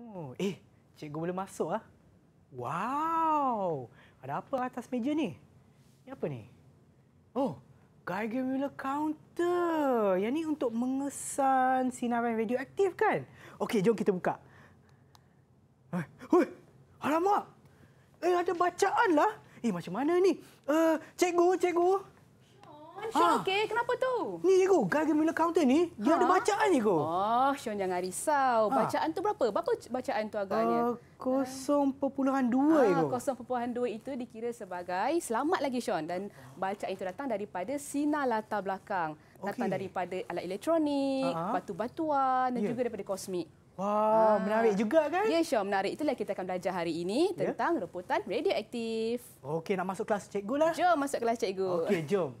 Oh, eh, cikgu boleh masuk ah. Wow! Ada apa atas meja ni? Ini apa ni? Oh, Geiger Müller counter. Yang ni untuk mengesan sinaran radioaktif kan? Okey, jom kita buka. Hoi, eh, hoi. Alamak. Eh, ada bacaan lah. Eh, macam mana ni? Eh, uh, cikgu, cikgu. Syon, ha. Ah. okey. Kenapa tu? Ni cikgu, gaya bila kaunter ni, dia ada ah. bacaan cikgu. Oh, ah, Sean jangan risau. Bacaan tu berapa? Berapa bacaan tu agaknya? Uh, 0.2 cikgu. Ha, 0.2 itu dikira sebagai selamat lagi Sean Dan bacaan itu datang daripada sinar latar belakang. Datang okay. daripada alat elektronik, ha? batu-batuan dan yeah. juga daripada kosmik. Wah, ha. menarik juga kan? Ya, yeah, Sean Menarik. Itulah kita akan belajar hari ini ya. tentang yeah. reputan radioaktif. Okey, nak masuk kelas cikgu lah. Jom masuk kelas cikgu. Okey, jom.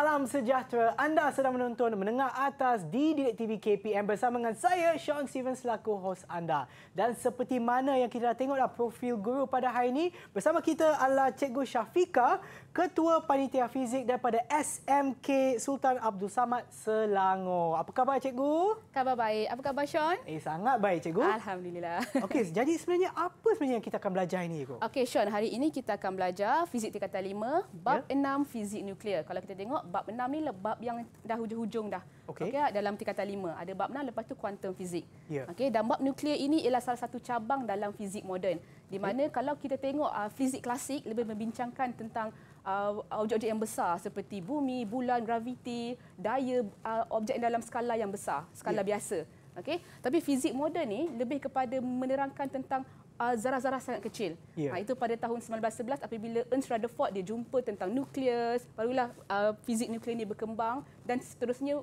Salam sejahtera. Anda sedang menonton Menengah Atas di Direk TV KPM bersama dengan saya, Sean Stevens, selaku host anda. Dan seperti mana yang kita dah tengoklah profil guru pada hari ini, bersama kita adalah Cikgu Syafika, Ketua Panitia Fizik daripada SMK Sultan Abdul Samad Selangor. Apa khabar cikgu? Khabar baik. Apa khabar Sean? Eh sangat baik cikgu. Alhamdulillah. Okey, jadi sebenarnya apa sebenarnya yang kita akan belajar ini cikgu? Okey Sean, hari ini kita akan belajar fizik tingkatan 5, bab yeah. Ya. 6 fizik nuklear. Kalau kita tengok bab 6 ni lebab yang dah hujung-hujung dah. Okey. Okay, dalam tingkatan 5 ada bab 6 lepas tu kuantum fizik. Yeah. Okey, dan bab nuklear ini ialah salah satu cabang dalam fizik moden. Di mana okay. kalau kita tengok uh, fizik klasik lebih membincangkan tentang Uh, objek-objek yang besar seperti bumi, bulan, graviti, daya uh, objek dalam skala yang besar, skala ya. biasa. Okey. Tapi fizik moden ni lebih kepada menerangkan tentang uh, zarah-zarah sangat kecil. Ya. Ha, itu pada tahun 1911 apabila Ernst Rutherford dia jumpa tentang nukleus, barulah fizik nuklear ini berkembang dan seterusnya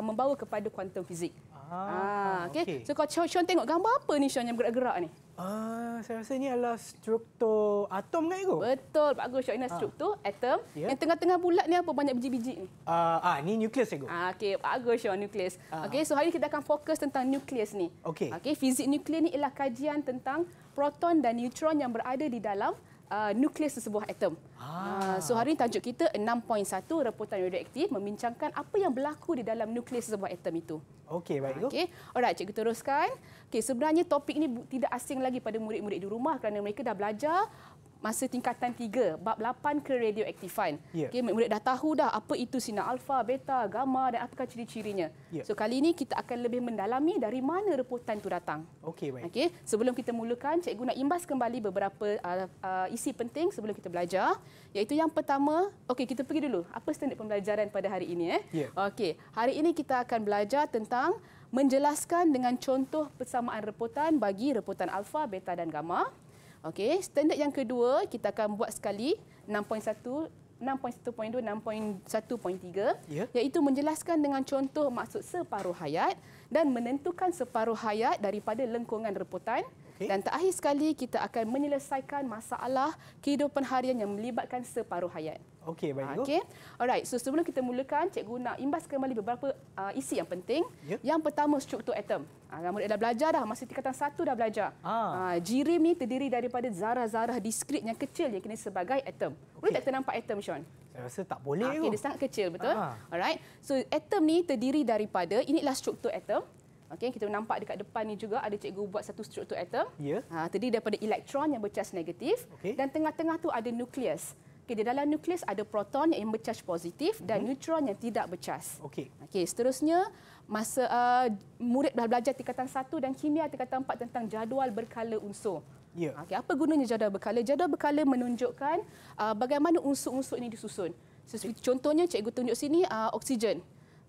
membawa kepada kuantum fizik. Ah, ah, okay, So kau Sean, Sean tengok gambar apa ni Sean yang bergerak-gerak ni? Ah, saya rasa ni adalah struktur atom kan itu? Betul, bagus Sean. Ini ah. struktur uh. atom. Yeah. Yang tengah-tengah bulat ni apa banyak biji-biji ni? Ah, uh, ni nukleus ego. Ah, okey, bagus Sean nukleus. Uh. Okey, so hari ini kita akan fokus tentang nukleus ni. Okay. Okay, fizik nukleus ni ialah kajian tentang proton dan neutron yang berada di dalam uh, nukleus sebuah atom. Ah. Uh, so hari ini tajuk kita 6.1 reputan radioaktif membincangkan apa yang berlaku di dalam nukleus sebuah atom itu. Okey, baik. Ah, okey. Alright, cikgu teruskan. Okey, sebenarnya topik ini tidak asing lagi pada murid-murid di rumah kerana mereka dah belajar masa tingkatan tiga bab lapan ke radioaktifan. Yeah. Okey, murid dah tahu dah apa itu sinar alfa, beta, gamma dan apakah ciri-cirinya. Yeah. So kali ini kita akan lebih mendalami dari mana reputan itu datang. Okay, baik. Okay, sebelum kita mulakan, cikgu nak imbas kembali beberapa uh, uh, isi penting sebelum kita belajar, iaitu yang pertama, Okay, kita pergi dulu. Apa standard pembelajaran pada hari ini eh? Yeah. Okey, hari ini kita akan belajar tentang menjelaskan dengan contoh persamaan reputan bagi reputan alfa, beta dan gamma. Okey, standard yang kedua kita akan buat sekali 6.1 6.1.2, 6.1.3 iaitu menjelaskan dengan contoh maksud separuh hayat dan menentukan separuh hayat daripada lengkungan reputan okay. dan terakhir sekali kita akan menyelesaikan masalah kehidupan harian yang melibatkan separuh hayat. Okey, baik. Okey. Alright, so sebelum kita mulakan, cikgu nak imbas kembali beberapa uh, isi yang penting. Yeah. Yang pertama, struktur atom. Ha, uh, murid dah belajar dah, masa tingkatan satu dah belajar. Ah. Uh, jirim ni terdiri daripada zarah-zarah diskrit yang kecil yang kena sebagai atom. Okay. Boleh tak ternampak atom, Sean? Saya rasa tak boleh. Ah, okey, dia sangat kecil, betul? Ah. Alright. So, atom ni terdiri daripada, inilah struktur atom. Okey, kita nampak dekat depan ni juga ada cikgu buat satu struktur atom. Ya. Yeah. Ha, terdiri daripada elektron yang bercas negatif okay. dan tengah-tengah tu ada nukleus. Okay, di dalam nukleus ada proton yang bercas positif dan hmm neutron yang tidak bercas. Okey. Okey, seterusnya masa uh, murid dah belajar tingkatan 1 dan kimia tingkatan 4 tentang jadual berkala unsur. Ya. Yeah. Okey, apa gunanya jadual berkala? Jadual berkala menunjukkan uh, bagaimana unsur-unsur ini disusun. Contohnya cikgu tunjuk sini uh, oksigen.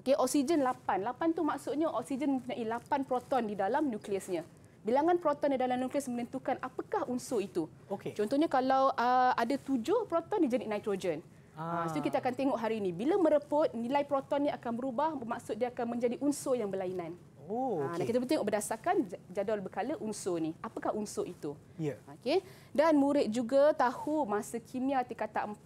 Okey, oksigen 8. 8 tu maksudnya oksigen mempunyai 8 proton di dalam nukleusnya bilangan proton di dalam nukleus menentukan apakah unsur itu. Okay. Contohnya kalau uh, ada tujuh proton dia jadi nitrogen. Ah. ah. So kita akan tengok hari ini. Bila mereput, nilai proton ini akan berubah, bermaksud dia akan menjadi unsur yang berlainan. Oh, ah, okay. Dan kita tengok berdasarkan jadual berkala unsur ni. Apakah unsur itu? Yeah. Okay. Dan murid juga tahu masa kimia tingkatan 4.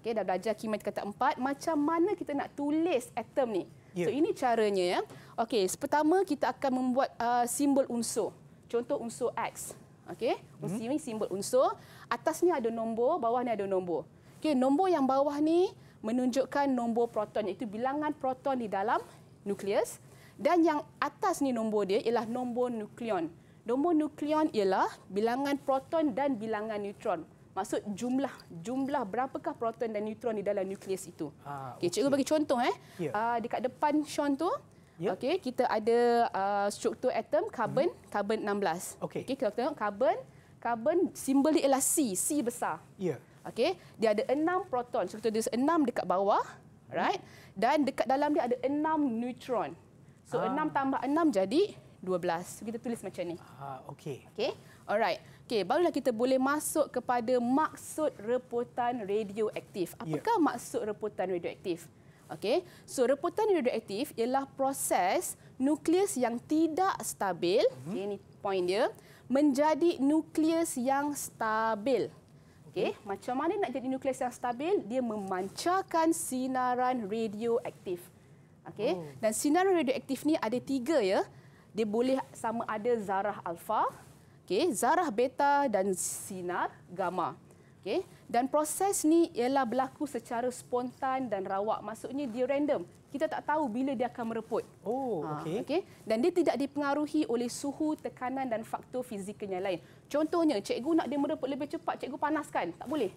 Okay, dah belajar kimia tingkatan 4. Macam mana kita nak tulis atom ni? Yeah. So ya. ini caranya ya. Okey, pertama kita akan membuat uh, simbol unsur. Contoh unsur X. Okey, mhm. unsur ini simbol unsur. Atasnya ada nombor, bawah ni ada nombor. Okey, nombor yang bawah ni menunjukkan nombor proton iaitu bilangan proton di dalam nukleus dan yang atas ni nombor dia ialah nombor nukleon. Nombor nukleon ialah bilangan proton dan bilangan neutron maksud jumlah jumlah berapakah proton dan neutron di dalam nukleus itu. Ha, okey, okay. cikgu bagi contoh eh. Yeah. Ya. Uh, dekat depan Sean tu, yeah. okey, kita ada uh, struktur atom carbon, hmm. carbon 16. Okey, okay, kita tengok carbon, carbon simbol dia ialah C, C besar. Ya. Yeah. Okey, dia ada enam proton. struktur dia ada enam dekat bawah, hmm. right? Dan dekat dalam dia ada enam neutron. So ah. enam tambah enam jadi 12. kita tulis macam ni. Ah, okey. Okey. Alright. Okey, barulah kita boleh masuk kepada maksud reputan radioaktif. Ya. Apakah ya. maksud reputan radioaktif? Okey. So reputan radioaktif ialah proses nukleus yang tidak stabil, mhm. okay, ini point dia, menjadi nukleus yang stabil. Okey, macam mana nak jadi nukleus yang stabil? Dia memancarkan sinaran radioaktif. Okey. Oh. Dan sinaran radioaktif ni ada tiga ya. Dia boleh sama ada zarah alfa, Okey, zarah beta dan sinar gamma. Okey, Dan proses ni ialah berlaku secara spontan dan rawak. Maksudnya dia random. Kita tak tahu bila dia akan mereput. Oh, ha, okey. Ha, okay. Dan dia tidak dipengaruhi oleh suhu, tekanan dan faktor fizikanya lain. Contohnya, cikgu nak dia mereput lebih cepat, cikgu panaskan. Tak boleh.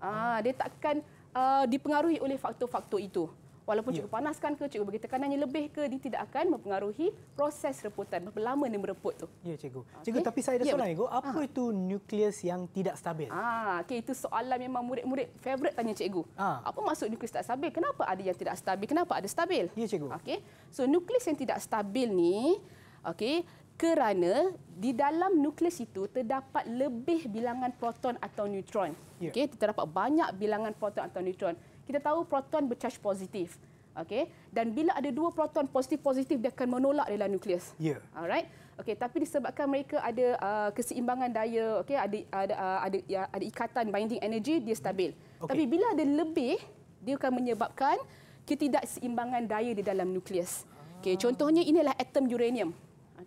Ah, dia takkan uh, dipengaruhi oleh faktor-faktor itu walaupun ya. cikgu yeah. panaskan ke cikgu bagi tekanannya lebih ke dia tidak akan mempengaruhi proses reputan berapa lama dia mereput tu ya yeah, cikgu okay. cikgu tapi saya ada ya, soalan yeah. cikgu apa ha. itu nukleus yang tidak stabil ah okey itu soalan memang murid-murid favorite tanya cikgu ha. apa maksud nukleus tak stabil kenapa ada yang tidak stabil kenapa ada stabil ya yeah, cikgu okey so nukleus yang tidak stabil ni okey kerana di dalam nukleus itu terdapat lebih bilangan proton atau neutron. Yeah. Okey, terdapat banyak bilangan proton atau neutron kita tahu proton bercharge positif. Okey, dan bila ada dua proton positif positif dia akan menolak dalam nukleus. Ya. Yeah. Alright. Okey, tapi disebabkan mereka ada uh, keseimbangan daya, okey, ada ada uh, ada ya, ada ikatan binding energy dia stabil. Okay. Tapi bila ada lebih, dia akan menyebabkan ketidakseimbangan daya di dalam nukleus. Okey, contohnya inilah atom uranium.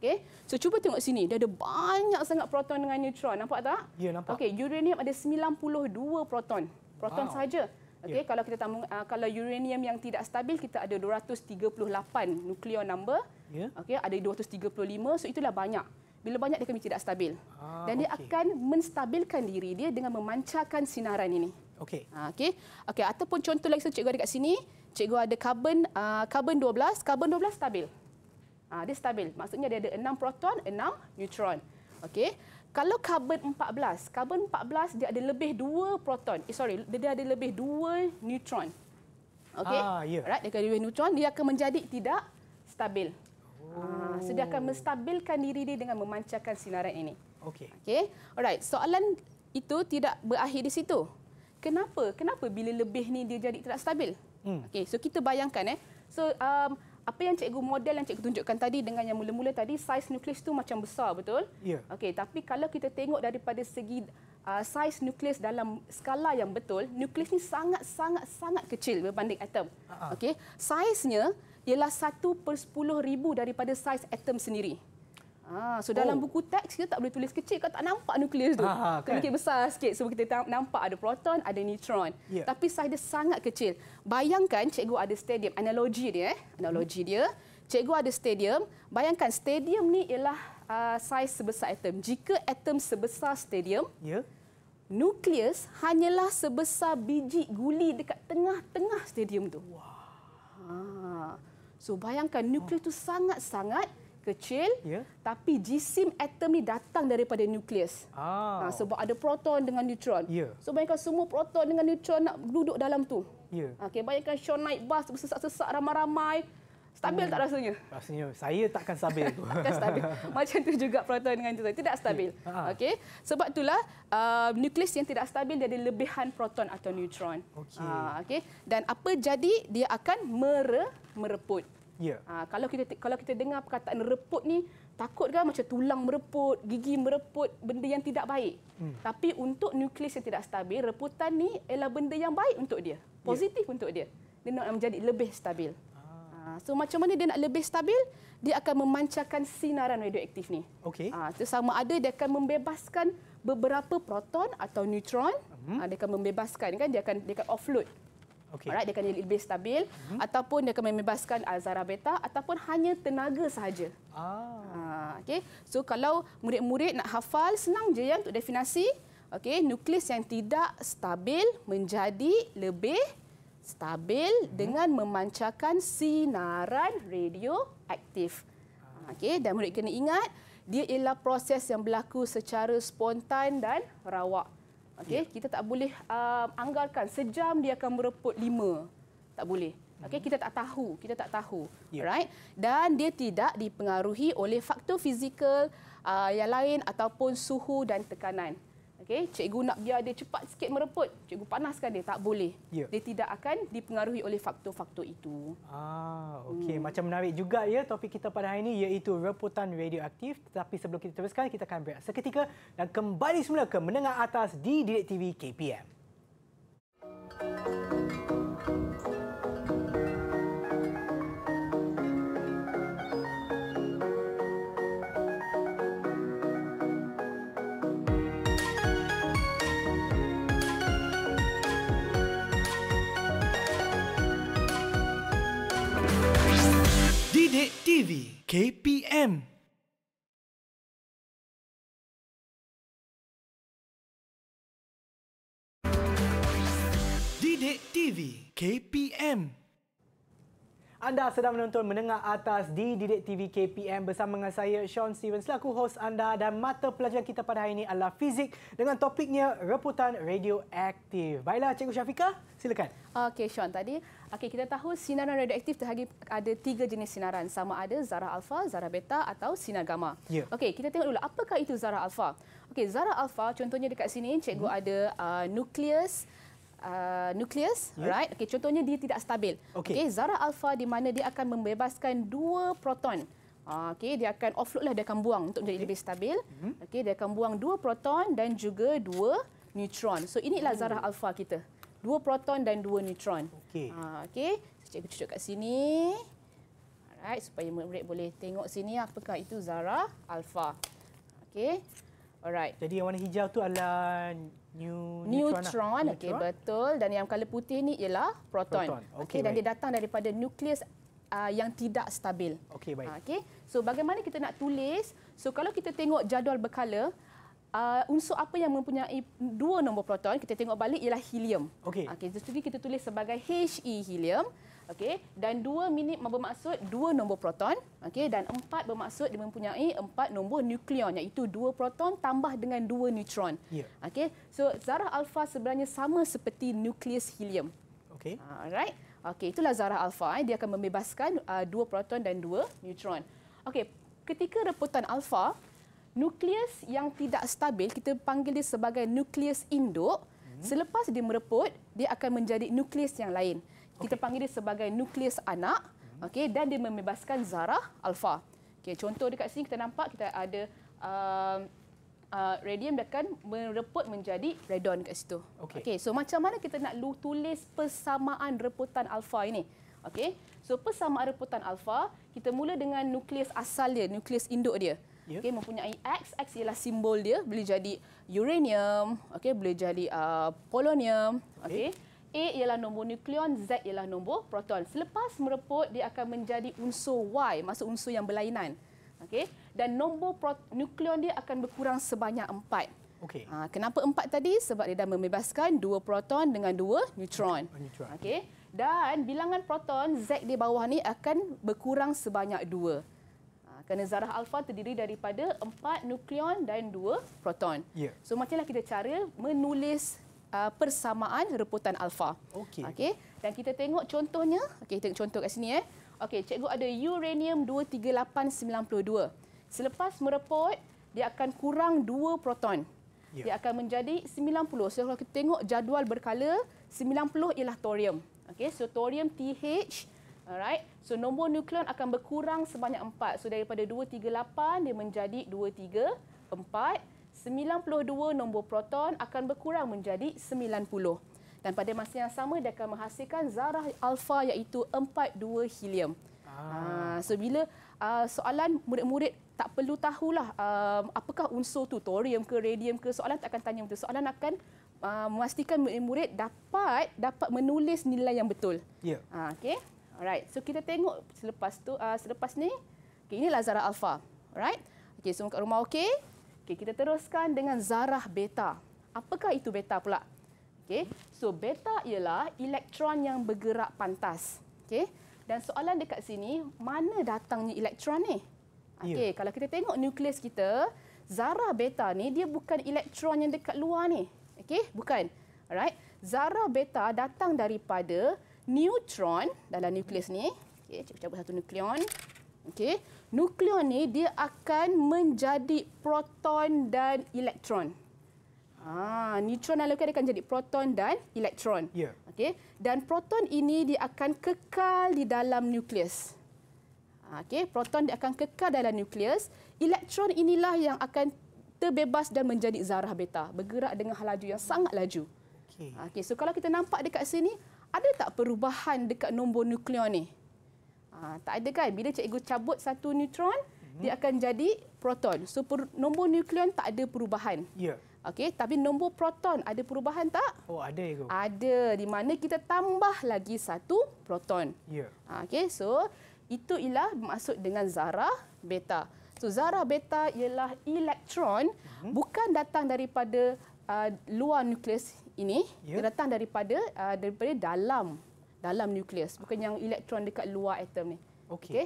Okey. So cuba tengok sini, dia ada banyak sangat proton dengan neutron. Nampak tak? Ya, yeah, nampak. Okey, uranium ada 92 proton. Proton wow. saja. Ya. Okey, yeah. kalau kita tamu, uh, kalau uranium yang tidak stabil kita ada 238 nuclear number. Yeah. Okey, ada 235. So itulah banyak. Bila banyak dia kami tidak stabil. Ah, Dan dia okay. akan menstabilkan diri dia dengan memancarkan sinaran ini. Okey. Uh, Okey. Okey, ataupun contoh lagi cikgu ada kat sini, cikgu ada carbon karbon uh, 12, carbon 12 stabil. Uh, dia stabil. Maksudnya dia ada 6 proton, 6 neutron. Okey. Kalau carbon 14, carbon 14 dia ada lebih dua proton. Eh, sorry, dia ada lebih dua neutron. Okey. Ah, ya. Yeah. Right? Dia akan lebih neutron, dia akan menjadi tidak stabil. Oh. Ah, so dia akan menstabilkan diri dia dengan memancarkan sinaran ini. Okey. Okey. Alright, soalan itu tidak berakhir di situ. Kenapa? Kenapa bila lebih ni dia jadi tidak stabil? Hmm. Okey, so kita bayangkan eh. So um, apa yang cikgu model yang cikgu tunjukkan tadi dengan yang mula-mula tadi saiz nukleus tu macam besar betul? Ya. Yeah. Okey, tapi kalau kita tengok daripada segi uh, saiz nukleus dalam skala yang betul, nukleus ni sangat sangat sangat kecil berbanding atom. Uh-huh. Okey, saiznya ialah 1 per 10,000 daripada saiz atom sendiri. Ah, so dalam oh. buku teks kita tak boleh tulis kecil kau tak nampak nukleus tu. Aha, ah, kan? Kena kecil besar sikit sebab kita nampak ada proton, ada neutron. Yeah. Tapi size dia sangat kecil. Bayangkan cikgu ada stadium, analogi dia eh. Analogi dia, cikgu ada stadium, bayangkan stadium ni ialah uh, ah, size sebesar atom. Jika atom sebesar stadium, ya. Yeah. Nukleus hanyalah sebesar biji guli dekat tengah-tengah stadium tu. Wah. Wow. Ah. Ha. So bayangkan nukleus oh. tu sangat-sangat kecil yeah. tapi jisim atom ni datang daripada nukleus. Ah. Ha, sebab ada proton dengan neutron. Yeah. So bayangkan semua proton dengan neutron nak duduk dalam tu. Yeah. Okey bayangkan show naik bas sesak-sesak ramai-ramai. Stabil tak hmm. rasanya? Rasanya saya takkan stabil. Takkan stabil. Macam tu juga proton dengan neutron. Tidak stabil. Ya. Ha. Okay. Sebab itulah uh, nukleus yang tidak stabil dia ada lebihan proton atau neutron. Okay. Uh, ha, okay. Dan apa jadi dia akan mere mereput. Yeah. Ya. Ha, kalau kita kalau kita dengar perkataan reput ni, takut kan macam tulang mereput, gigi mereput, benda yang tidak baik. Hmm. Tapi untuk nukleus yang tidak stabil, reputan ni ialah benda yang baik untuk dia. Ya. Positif yeah. untuk dia. Dia nak menjadi lebih stabil. Ah. Ha, so macam mana dia nak lebih stabil? Dia akan memancarkan sinaran radioaktif ni. Okay. Ha, ah, so sama ada dia akan membebaskan beberapa proton atau neutron. Hmm. Ha, dia akan membebaskan kan, dia akan, dia akan offload. Okay. Alright, dia akan jadi lebih stabil uh mhm. -huh. ataupun dia akan membebaskan azara beta ataupun hanya tenaga sahaja. Ah. Ha, okay. So kalau murid-murid nak hafal senang je ya untuk definasi. Okay, nukleus yang tidak stabil menjadi lebih stabil uh mhm. -huh. dengan memancarkan sinaran radioaktif. Ah. Okey, dan murid kena ingat dia ialah proses yang berlaku secara spontan dan rawak. Okey, yeah. kita tak boleh uh, anggarkan sejam dia akan mereput lima. Tak boleh. Hmm. Okey, kita tak tahu, kita tak tahu. Yeah. Right? Dan dia tidak dipengaruhi oleh faktor fizikal uh, yang lain ataupun suhu dan tekanan. Okey, cikgu nak biar dia cepat sikit mereput, cikgu panaskan dia, tak boleh. Ya. Dia tidak akan dipengaruhi oleh faktor-faktor itu. Ah, okey. Hmm. Macam menarik juga ya topik kita pada hari ini iaitu reputan radioaktif. Tetapi sebelum kita teruskan, kita akan break seketika dan kembali semula ke menengah atas di Direct TV KPM. Thank you. Bidik TV KPM Bidik TV KPM anda sedang menonton menengah atas di Didik TV KPM bersama dengan saya Sean Stevens selaku hos anda dan mata pelajaran kita pada hari ini adalah fizik dengan topiknya reputan radioaktif. Baiklah Cikgu Syafiqah, silakan. Okey, Sean tadi. Okey, kita tahu sinaran radioaktif terhadi ada tiga jenis sinaran. Sama ada zarah alfa, zarah beta atau sinar gamma. Ya. Okey, kita tengok dulu. Apakah itu zarah alfa? Okey, zarah alfa contohnya dekat sini, cikgu hmm. ada uh, nukleus, Uh, nukleus, yeah. right? Okay, contohnya dia tidak stabil. Okay. okay, zarah alfa di mana dia akan membebaskan dua proton. Uh, ah, okay, dia akan offload lah, dia akan buang untuk menjadi lebih stabil. hmm Okay, dia akan buang dua proton dan juga dua neutron. So inilah oh. Hmm. zarah alfa kita dua proton dan dua neutron. Okey. Ah, okey. Saya cikgu tunjuk kat sini. Alright, supaya murid boleh tengok sini apakah itu zarah alfa. Okey. Alright. Jadi yang warna hijau tu adalah new neutron. Lah. neutron. Okey, betul. Dan yang warna putih ni ialah proton. proton. Okey, okay, dan dia datang daripada nukleus uh, yang tidak stabil. Okey, baik. Ah, okey. So bagaimana kita nak tulis? So kalau kita tengok jadual berkala, uh, unsur apa yang mempunyai dua nombor proton kita tengok balik ialah helium. Okey. Okey, ah, jadi kita tulis sebagai He helium. Okey, dan dua minit bermaksud dua nombor proton. Okey, dan empat bermaksud dia mempunyai empat nombor nukleon iaitu dua proton tambah dengan dua neutron. Yeah. Okey, so zarah alfa sebenarnya sama seperti nukleus helium. Okey. Alright. Okey, itulah zarah alfa. Eh. Dia akan membebaskan uh, dua proton dan dua neutron. Okey, ketika reputan alfa, nukleus yang tidak stabil kita panggil dia sebagai nukleus induk hmm. selepas dia mereput dia akan menjadi nukleus yang lain kita okay. panggil dia sebagai nukleus anak hmm. okay dan dia membebaskan zarah alfa okay contoh dekat sini kita nampak kita ada uh, uh, radium dia akan mereput menjadi radon dekat situ okay okay, so macam mana kita nak tulis persamaan reputan alfa ini okay so persamaan reputan alfa kita mula dengan nukleus asal dia nukleus induk dia yeah. okay, mempunyai X. X ialah simbol dia. Boleh jadi uranium, okay, boleh jadi uh, polonium. Okay. Okay. A ialah nombor nukleon, Z ialah nombor proton. Selepas mereput, dia akan menjadi unsur Y, maksud unsur yang berlainan. Okay. Dan nombor nukleon dia akan berkurang sebanyak empat. Okay. Ah, kenapa empat tadi? Sebab dia dah membebaskan dua proton dengan dua neutron. Okay. Dan bilangan proton Z di bawah ni akan berkurang sebanyak dua kerana zarah alfa terdiri daripada empat nukleon dan dua proton. Yeah. So macamlah kita cara menulis uh, persamaan reputan alfa. Okey. Okey. Dan kita tengok contohnya. Okey, tengok contoh kat sini eh. Okey, cikgu ada uranium 23892. Selepas mereput, dia akan kurang dua proton. Yeah. Dia akan menjadi 90. So kalau kita tengok jadual berkala, 90 ialah thorium. Okey, so thorium TH Alright. So nombor nukleon akan berkurang sebanyak 4. So daripada 238 dia menjadi 234. 92 nombor proton akan berkurang menjadi 90. Dan pada masa yang sama, dia akan menghasilkan zarah alfa iaitu 4,2 helium. Ah. ah. So, bila ah, soalan murid-murid tak perlu tahulah um, apakah unsur tu, thorium ke radium ke, soalan tak akan tanya betul. Soalan akan memastikan murid-murid dapat dapat menulis nilai yang betul. Ya. Yeah. Uh, okay. Alright, so kita tengok selepas tu uh, selepas ni. Okay, inilah Zarah Alpha. Alright. okey, semua kat rumah okey. Okey, kita teruskan dengan Zarah Beta. Apakah itu beta pula? Okey, so beta ialah elektron yang bergerak pantas. Okey, dan soalan dekat sini, mana datangnya elektron ni? Ya. Okey, yeah. kalau kita tengok nukleus kita, Zarah Beta ni dia bukan elektron yang dekat luar ni. Okey, bukan. Alright, Zarah Beta datang daripada neutron dalam nukleus ni, okey, cuba satu nukleon. Okey, nukleon ni dia akan menjadi proton dan elektron. Ah, neutron dalam nukleon dia akan jadi proton dan elektron. Ya. Yeah. Okey, dan proton ini dia akan kekal di dalam nukleus. Ha, okey, proton dia akan kekal dalam nukleus. Elektron inilah yang akan terbebas dan menjadi zarah beta. Bergerak dengan halaju yang sangat laju. Okey. Ha, okey, so kalau kita nampak dekat sini, ada tak perubahan dekat nombor nukleon ni? Ha, tak ada kan? Bila cikgu cabut satu neutron, hmm. dia akan jadi proton. So, per, nombor nukleon tak ada perubahan. Ya. Okey, tapi nombor proton ada perubahan tak? Oh, ada ego. Ada, di mana kita tambah lagi satu proton. Ya. Yeah. Okey, so itu ialah maksud dengan zarah beta. So zarah beta ialah elektron mm-hmm. bukan datang daripada uh, luar nukleus ini yeah. datang daripada uh, daripada dalam dalam nukleus bukan yang elektron dekat luar atom ni okey okay.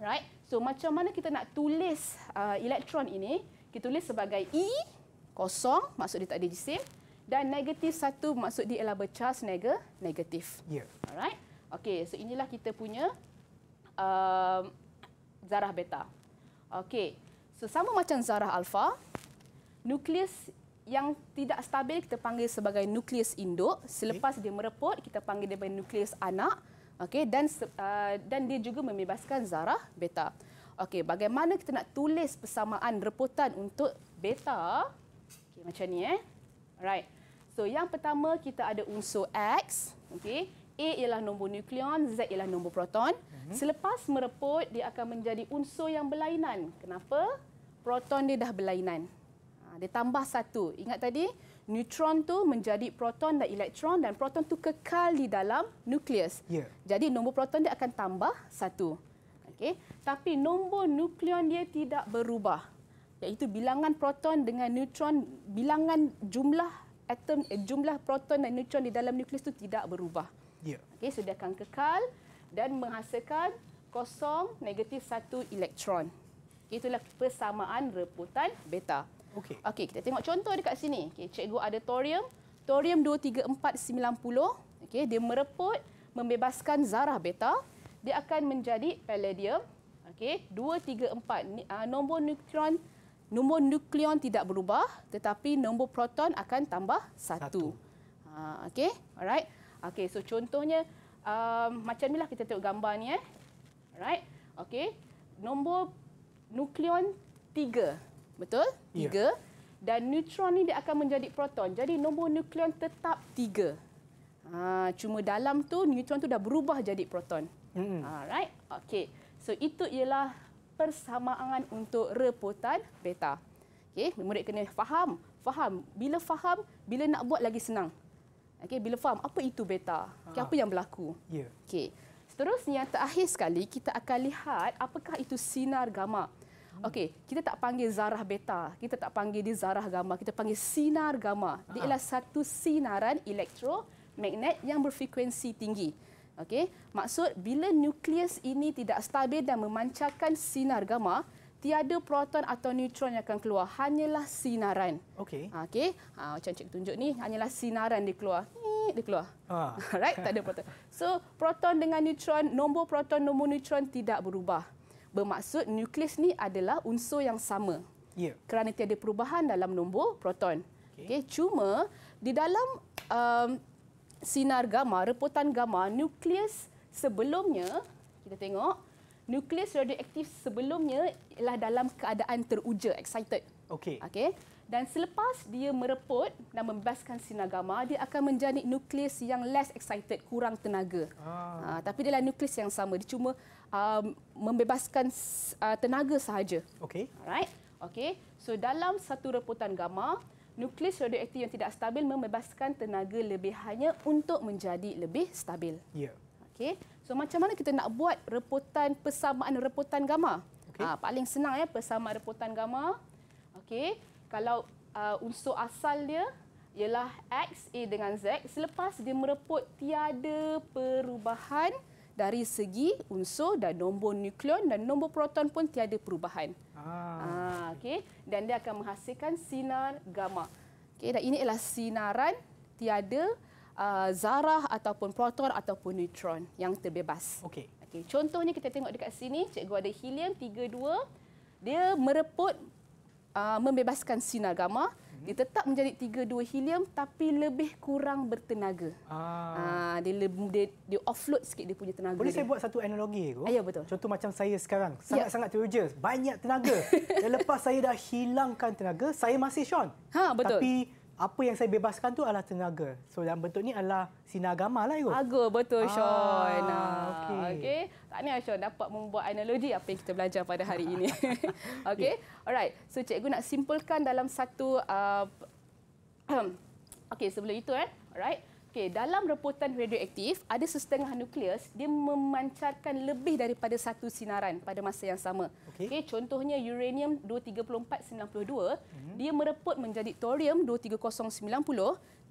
right so macam mana kita nak tulis uh, elektron ini kita tulis sebagai e kosong maksud dia tak ada jisim dan negatif satu maksud dia ialah bercas nega negatif yeah. alright okey so inilah kita punya um, zarah beta okey so sama macam zarah alfa nukleus yang tidak stabil kita panggil sebagai nukleus induk selepas okay. dia mereput kita panggil dia sebagai nukleus anak okey dan uh, dan dia juga membebaskan zarah beta okey bagaimana kita nak tulis persamaan reputan untuk beta Okay macam ni eh alright so yang pertama kita ada unsur x okey A ialah nombor nukleon, Z ialah nombor proton. Mhm. Selepas mereput, dia akan menjadi unsur yang berlainan. Kenapa? Proton dia dah berlainan. Ah, dia tambah satu. Ingat tadi, neutron tu menjadi proton dan elektron dan proton tu kekal di dalam nukleus. Yeah. Jadi nombor proton dia akan tambah satu. Okay. Tapi nombor nukleon dia tidak berubah. Iaitu bilangan proton dengan neutron, bilangan jumlah atom, eh, jumlah proton dan neutron di dalam nukleus tu tidak berubah. Yeah. Okay, so dia akan kekal dan menghasilkan kosong negatif satu elektron. Itulah persamaan reputan beta. Okey. Okey, kita tengok contoh dekat sini. Okey, cikgu ada thorium, thorium 23490. Okey, dia mereput membebaskan zarah beta, dia akan menjadi palladium. Okey, 234 ni uh, nombor neutron nombor nukleon tidak berubah tetapi nombor proton akan tambah satu. Ha, okey. Alright. Okey, so contohnya um, macam lah kita tengok gambar ni eh. Alright. Okey. Nombor nukleon tiga. Betul? Ya. Tiga. Yeah. Dan neutron ni dia akan menjadi proton. Jadi nombor nukleon tetap tiga. Ha, cuma dalam tu neutron tu dah berubah jadi proton. Mm-hmm. Alright. Okay. So itu ialah persamaan untuk reputan beta. Okay. Murid kena faham. Faham. Bila faham, bila nak buat lagi senang. Okay. Bila faham apa itu beta. Okay. Ah. Apa yang berlaku. Yeah. Okay. Seterusnya, terakhir sekali kita akan lihat apakah itu sinar gamma. Hmm. Okey, kita tak panggil zarah beta, kita tak panggil dia zarah gamma, kita panggil sinar gamma. Dia ah. ialah satu sinaran elektromagnet yang berfrekuensi tinggi. Okey, maksud bila nukleus ini tidak stabil dan memancarkan sinar gamma, tiada proton atau neutron yang akan keluar, hanyalah sinaran. Okey. Ah, okey, ha, macam cik tunjuk ni, hanyalah sinaran dia keluar. Dia keluar. Ha. right? Tak ada proton. So, proton dengan neutron, nombor proton, nombor neutron tidak berubah bermaksud nukleus ni adalah unsur yang sama. Ya. Yeah. Kerana tiada perubahan dalam nombor proton. Okey. Okay, cuma di dalam um, sinar gamma, reputan gamma, nukleus sebelumnya, kita tengok, nukleus radioaktif sebelumnya ialah dalam keadaan teruja, excited. Okey. Okey. Dan selepas dia mereput dan membebaskan sinar gamma, dia akan menjadi nukleus yang less excited, kurang tenaga. Ah. Ha, tapi dia adalah nukleus yang sama. Dia cuma um, membebaskan uh, tenaga sahaja. Okey. Alright. Okey. So dalam satu reputan gamma, nukleus radioaktif yang tidak stabil membebaskan tenaga lebih lebihannya untuk menjadi lebih stabil. Ya. Yeah. Okey. So macam mana kita nak buat reputan persamaan reputan gamma? Okay. Ha, paling senang ya persamaan reputan gamma. Okey. Kalau uh, unsur asal dia ialah X, A dengan Z. Selepas dia mereput tiada perubahan dari segi unsur dan nombor nukleon dan nombor proton pun tiada perubahan. Ah. Ah, okay. Dan dia akan menghasilkan sinar gamma. Okay, dan ini ialah sinaran tiada uh, zarah ataupun proton ataupun neutron yang terbebas. Okay. Okay, contohnya kita tengok dekat sini, cikgu ada helium 32. Dia mereput, uh, membebaskan sinar gamma dia tetap menjadi tiga dua helium tapi lebih kurang bertenaga. Ah. Ah, dia, dia, dia offload sikit dia punya tenaga. Boleh dia. saya buat satu analogi? Ah, ya, betul. Contoh macam saya sekarang, ya. sangat-sangat ya. teruja. Banyak tenaga. Dan lepas saya dah hilangkan tenaga, saya masih Sean. Ha, betul. Tapi apa yang saya bebaskan tu adalah tenaga. So dalam bentuk ni adalah sinar agama lah Iro. Agak betul ah, Sean. Ah, okay. Tak ni lah, Sean dapat membuat analogi apa yang kita belajar pada hari ini. okay. Alright. So cikgu nak simpulkan dalam satu... Uh, ah, okay sebelum itu eh. Alright. Okey, dalam reputan radioaktif, ada setengah nukleus dia memancarkan lebih daripada satu sinaran pada masa yang sama. Okey, okay, contohnya uranium 234 92, hmm. dia mereput menjadi thorium 230 90,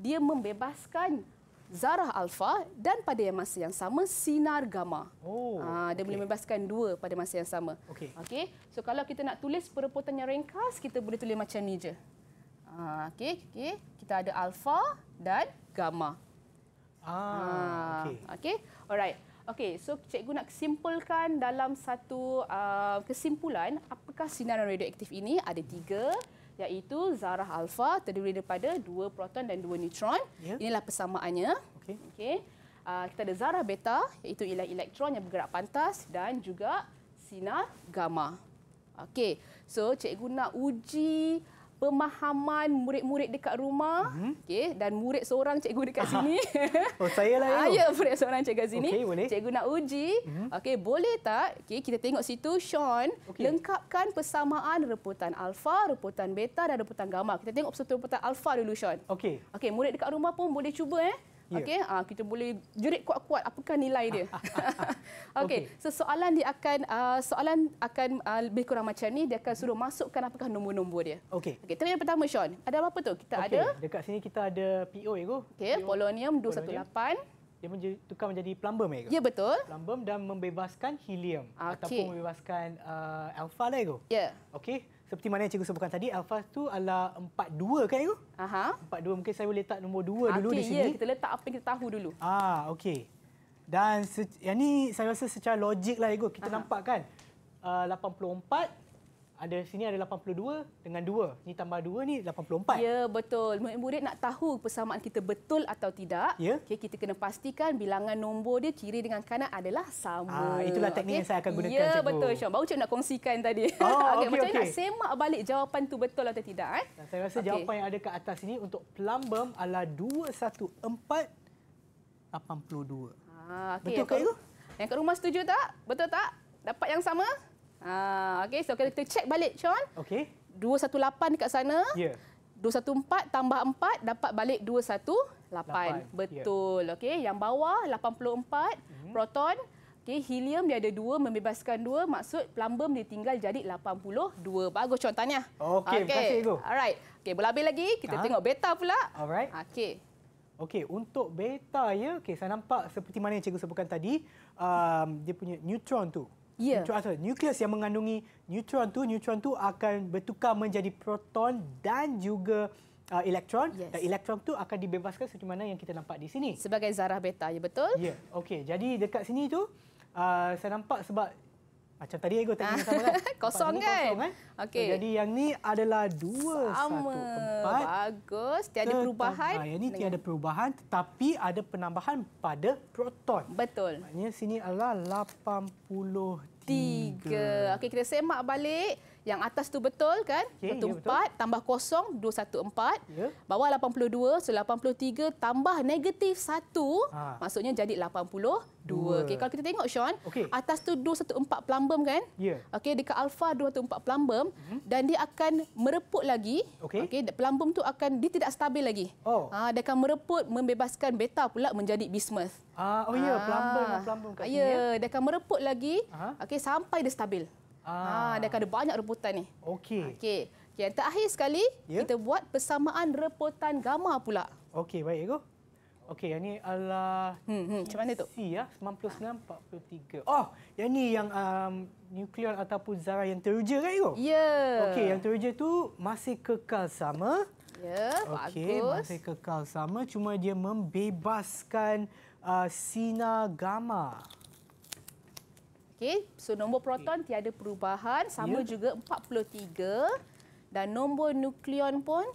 dia membebaskan zarah alfa dan pada yang masa yang sama sinar gamma. Oh. Ah, dia okay. boleh membebaskan dua pada masa yang sama. Okey. Okey. So kalau kita nak tulis perebutan yang ringkas, kita boleh tulis macam ni je. Ah, okey, okey. Kita ada alfa dan gamma. Ah, ha. Ah, okey. Okey. Alright. okay. so cikgu nak simpulkan dalam satu uh, kesimpulan, apakah sinaran radioaktif ini? Ada tiga, iaitu zarah alfa terdiri daripada dua proton dan dua neutron. Yeah. Inilah persamaannya. Okey. Okey. Uh, kita ada zarah beta, iaitu ialah elektron yang bergerak pantas dan juga sinar gamma. Okey, so cikgu nak uji pemahaman murid-murid dekat rumah mm-hmm. okay, dan murid seorang cikgu dekat sini. Oh, saya lah. Ah, ya, murid seorang cikgu sini. Okay, boleh. Cikgu nak uji. Mm-hmm. Okey, boleh tak? Okey, kita tengok situ Sean okay. lengkapkan persamaan reputan alfa, reputan beta dan reputan gamma. Kita tengok persatuan reputan alfa dulu Sean. Okey. Okey, murid dekat rumah pun boleh cuba eh. Yeah. Okey, uh, kita boleh jurik kuat-kuat apakah nilai dia. Okey, okay. so soalan dia akan uh, soalan akan uh, lebih kurang macam ni, dia akan suruh masukkan apakah nombor-nombor dia. Okey. Okey, tanya pertama Sean. Ada apa tu? Kita okay. ada dekat sini kita ada PO ya, Okey, polonium 218. Dia menjadi, tukar menjadi plumber mereka. Ya, betul. Plumber dan membebaskan helium. Okay. Ataupun membebaskan uh, alpha lah itu. Ya. Yeah. Okey seperti mana yang cikgu sebutkan tadi, Alfaz tu adalah 4-2 kan cikgu? Aha. 4-2 mungkin saya boleh letak nombor 2 okay, ah, dulu di sini. Ya, kita letak apa yang kita tahu dulu. Ah, okey. Dan yang ni saya rasa secara logik lah cikgu. Kita Aha. nampak kan ah, uh, 84 ada sini ada 82 dengan 2 ni tambah 2 ni 84. Ya betul. Murid-murid nak tahu persamaan kita betul atau tidak. Ya. Okey kita kena pastikan bilangan nombor dia kiri dengan kanan adalah sama. Ah itulah teknik okay. yang saya akan gunakan ya, cikgu. betul Syam. Baru cikgu nak kongsikan tadi. Oh, okey okay, okay. macam okay. nak semak balik jawapan tu betul atau tidak eh. Dan saya rasa okay. jawapan yang ada kat atas ini untuk plumbum adalah 214 82. Ah, okay. Betul ke itu? Yang kat rumah setuju tak? Betul tak? Dapat yang sama? Ah, okey, so kita cek balik, Sean. Okey. 218 dekat sana. Ya. Yeah. 214 tambah 4 dapat balik 218. 8. Ya. Betul. Yeah. Okey, yang bawah 84 mm-hmm. proton. Okay. helium dia ada dua, membebaskan dua. Maksud plumbum dia tinggal jadi 82. Bagus, Sean. Tanya. Okey, okay. terima kasih, Igo. Alright. Okay. berlabih lagi. Kita ha? tengok beta pula. Alright. Okay. Okey, untuk beta ya. Okey, saya nampak seperti mana yang cikgu sebutkan tadi. Um, dia punya neutron tu yeah. neutron atau nukleus yang mengandungi neutron tu neutron tu akan bertukar menjadi proton dan juga uh, elektron yes. dan elektron tu akan dibebaskan seperti mana yang kita nampak di sini sebagai zarah beta ya betul ya yeah. okey jadi dekat sini tu uh, saya nampak sebab macam tadi ego tak sama lah. kan kosong kan, kan? okey so, jadi yang ni adalah 2 satu. 4 bagus tiada Tetap, perubahan ha, yang ni tiada perubahan tetapi ada penambahan pada proton betul maknanya sini adalah 80 tiga. Okey, kita semak balik. Yang atas tu betul kan? Okay, ya, betul ya, 4 betul. tambah kosong 214. Yeah. Bawah 82, so 83 tambah negatif 1, ha. maksudnya jadi 82. Okay, kalau kita tengok, Sean, okay. atas tu 214 plumbum kan? Yeah. Okay, dekat alpha 214 plumbum mm -hmm. dan dia akan mereput lagi. Okay. Okay, plumbum tu akan, dia tidak stabil lagi. Oh. Ha, dia akan mereput membebaskan beta pula menjadi bismuth. Ah, oh ya, yeah, ah. plumbum, lah, plumbum kat yeah, sini. Ya, dia akan mereput lagi okay, sampai dia stabil. Ah. Ha, ah, dia akan ada banyak reputan ni. Okey. Okey. Okay, yang terakhir sekali, yeah. kita buat persamaan reputan gamma pula. Okey, baik Ego. Okey, yang ni adalah... Hmm, hmm, macam mana tu? C ya, 99-43. Oh, yang ni yang um, nukleon ataupun zarah yang teruja kan Ego? Ya. Yeah. Okey, yang teruja tu masih kekal sama. Ya, yeah, bagus. Okey, masih kekal sama. Cuma dia membebaskan uh, sinar gamma. Okey, so nombor proton okay. tiada perubahan, sama yeah. juga 43 dan nombor nukleon pun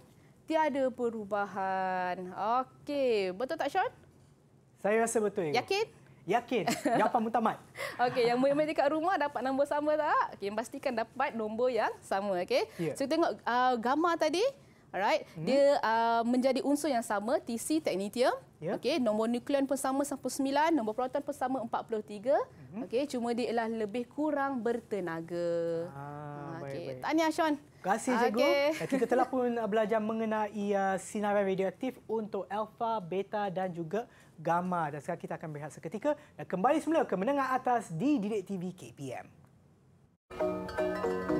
tiada perubahan. Okey, betul tak Sean? Saya rasa betul. Ya. Yakin? Yakin. Jawapan mutamat. Okey, yang main-main dekat rumah dapat nombor sama tak? Okey, pastikan dapat nombor yang sama, okey. Yeah. So tengok uh, gambar tadi, Alright, hmm. dia uh, menjadi unsur yang sama TC technetium. Yeah. Okey, nombor nukleon pun sama 9, nombor proton pun sama 43. Hmm. Okey, cuma dia ialah lebih kurang bertenaga. Ah, ah okey. Tahniah Sean. Kasih okay. cikgu. Kita telah pun belajar mengenai uh, sinaran radioaktif untuk alfa, beta dan juga gamma. Dan sekarang kita akan berehat seketika dan kembali semula ke menengah atas di Didik TV KPM. Musik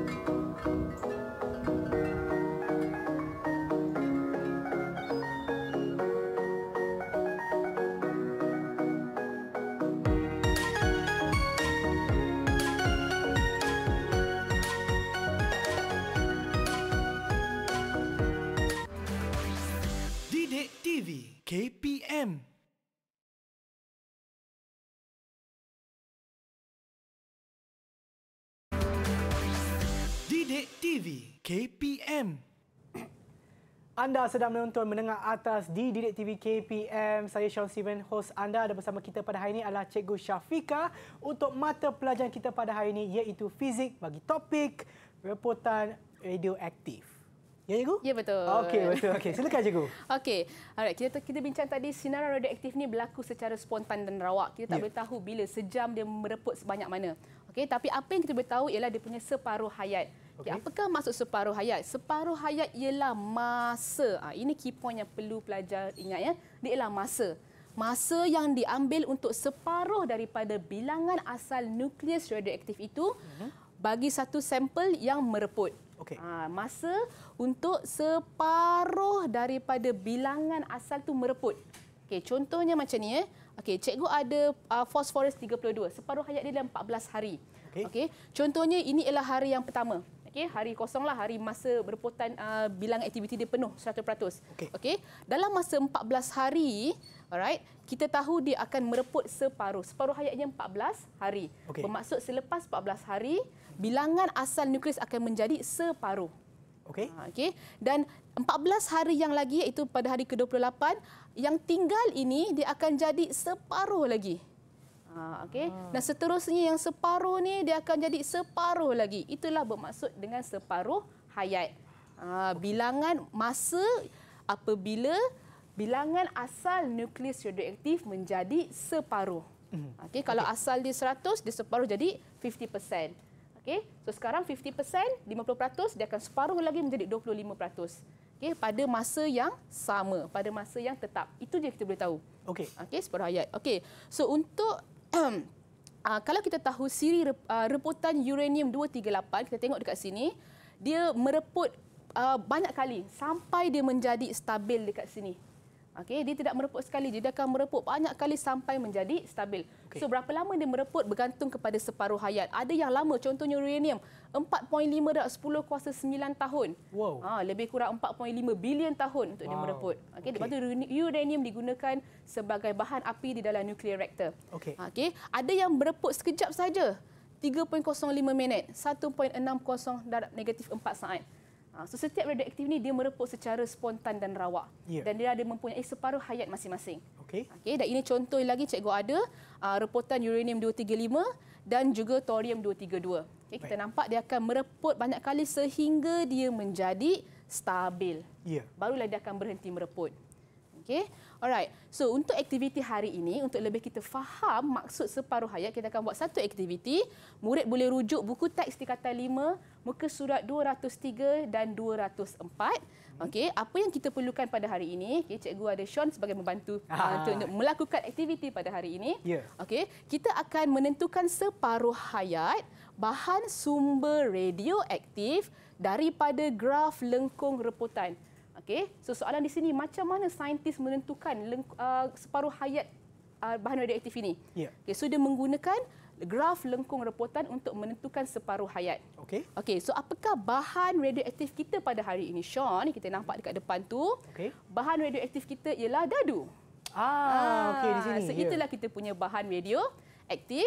KPM. Didik TV KPM. Anda sedang menonton mendengar atas di Didik TV KPM. Saya Sean Steven, host anda ada bersama kita pada hari ini adalah Cikgu Syafika untuk mata pelajaran kita pada hari ini iaitu fizik bagi topik reputan radioaktif. Ya, cikgu? Ya, betul. Okey, betul. Okay, silakan cikgu. Okey. Alright, kita kita bincang tadi sinaran radioaktif ni berlaku secara spontan dan rawak. Kita tak ya. boleh tahu bila sejam dia mereput sebanyak mana. Okay, tapi apa yang kita boleh tahu ialah dia punya separuh hayat. Okey, okay, apakah maksud separuh hayat? Separuh hayat ialah masa. Ah, ha, ini key point yang perlu pelajar ingat ya. Dia ialah masa. Masa yang diambil untuk separuh daripada bilangan asal nukleus radioaktif itu mhm. bagi satu sampel yang mereput. Okay. Ha, ah, masa untuk separuh daripada bilangan asal tu mereput. Okey, contohnya macam ni eh. Okey, cikgu ada uh, fosforus 32. Separuh hayat dia dalam 14 hari. Okey. Okay. Contohnya ini ialah hari yang pertama. Okey, hari kosong lah hari masa berputan uh, ah, bilangan aktiviti dia penuh 100%. Okey. Okay. Dalam masa 14 hari, alright, kita tahu dia akan mereput separuh. Separuh hayatnya 14 hari. Okay. Bermaksud selepas 14 hari, bilangan asal nukleus akan menjadi separuh. Okey. Ha, okey. Dan 14 hari yang lagi iaitu pada hari ke-28 yang tinggal ini dia akan jadi separuh lagi. Ha, okay. nah seterusnya yang separuh ni dia akan jadi separuh lagi. Itulah bermaksud dengan separuh hayat. Ha, bilangan masa apabila bilangan asal nukleus radioaktif menjadi separuh. Hmm. Okay. Kalau asal dia 100, dia separuh jadi 50%. Okey, so sekarang 50%, 50%, dia akan separuh lagi menjadi 25%. Okey, pada masa yang sama, pada masa yang tetap. Itu dia kita boleh tahu. Okey. Okey, separuh hayat. Okey, so untuk uh, kalau kita tahu siri uh, ah, reputan uranium 238, kita tengok dekat sini, dia mereput uh, banyak kali sampai dia menjadi stabil dekat sini. Okey, dia tidak mereput sekali je. Dia akan mereput banyak kali sampai menjadi stabil. Okay. So berapa lama dia mereput bergantung kepada separuh hayat. Ada yang lama contohnya uranium 4.5 dah 10 kuasa 9 tahun. Wow. Ha, lebih kurang 4.5 bilion tahun untuk wow. dia mereput. Okey, okay. lepas tu uranium digunakan sebagai bahan api di dalam nuclear reactor. Okey. Okey, ada yang mereput sekejap saja. 3.05 minit, 1.60 darab negatif 4 saat. Ah, so setiap radioaktif ni dia merepuk secara spontan dan rawak. Yeah. Dan dia ada mempunyai separuh hayat masing-masing. Okey. Okey dan ini contoh lagi cikgu ada uh, ah, reputan uranium 235 dan juga thorium 232. Okey kita nampak dia akan mereput banyak kali sehingga dia menjadi stabil. Ya. Yeah. Barulah dia akan berhenti mereput. Okey. Alright. So untuk aktiviti hari ini untuk lebih kita faham maksud separuh hayat kita akan buat satu aktiviti. Murid boleh rujuk buku teks di kata 5 muka surat 203 dan 204. Okey, apa yang kita perlukan pada hari ini? Okey, cikgu ada Sean sebagai membantu uh, melakukan aktiviti pada hari ini. Yeah. Okey, kita akan menentukan separuh hayat bahan sumber radioaktif daripada graf lengkung reputan. Okey. So soalan di sini macam mana saintis menentukan lengk- uh, separuh hayat uh, bahan radioaktif ini? Yeah. Okey, so dia menggunakan graf lengkung reputan untuk menentukan separuh hayat. Okey. Okey, so apakah bahan radioaktif kita pada hari ini, Sean? Kita nampak dekat depan tu. Okey. Bahan radioaktif kita ialah dadu. Ah, ah okey di sini. So ya. itulah kita punya bahan radio aktif.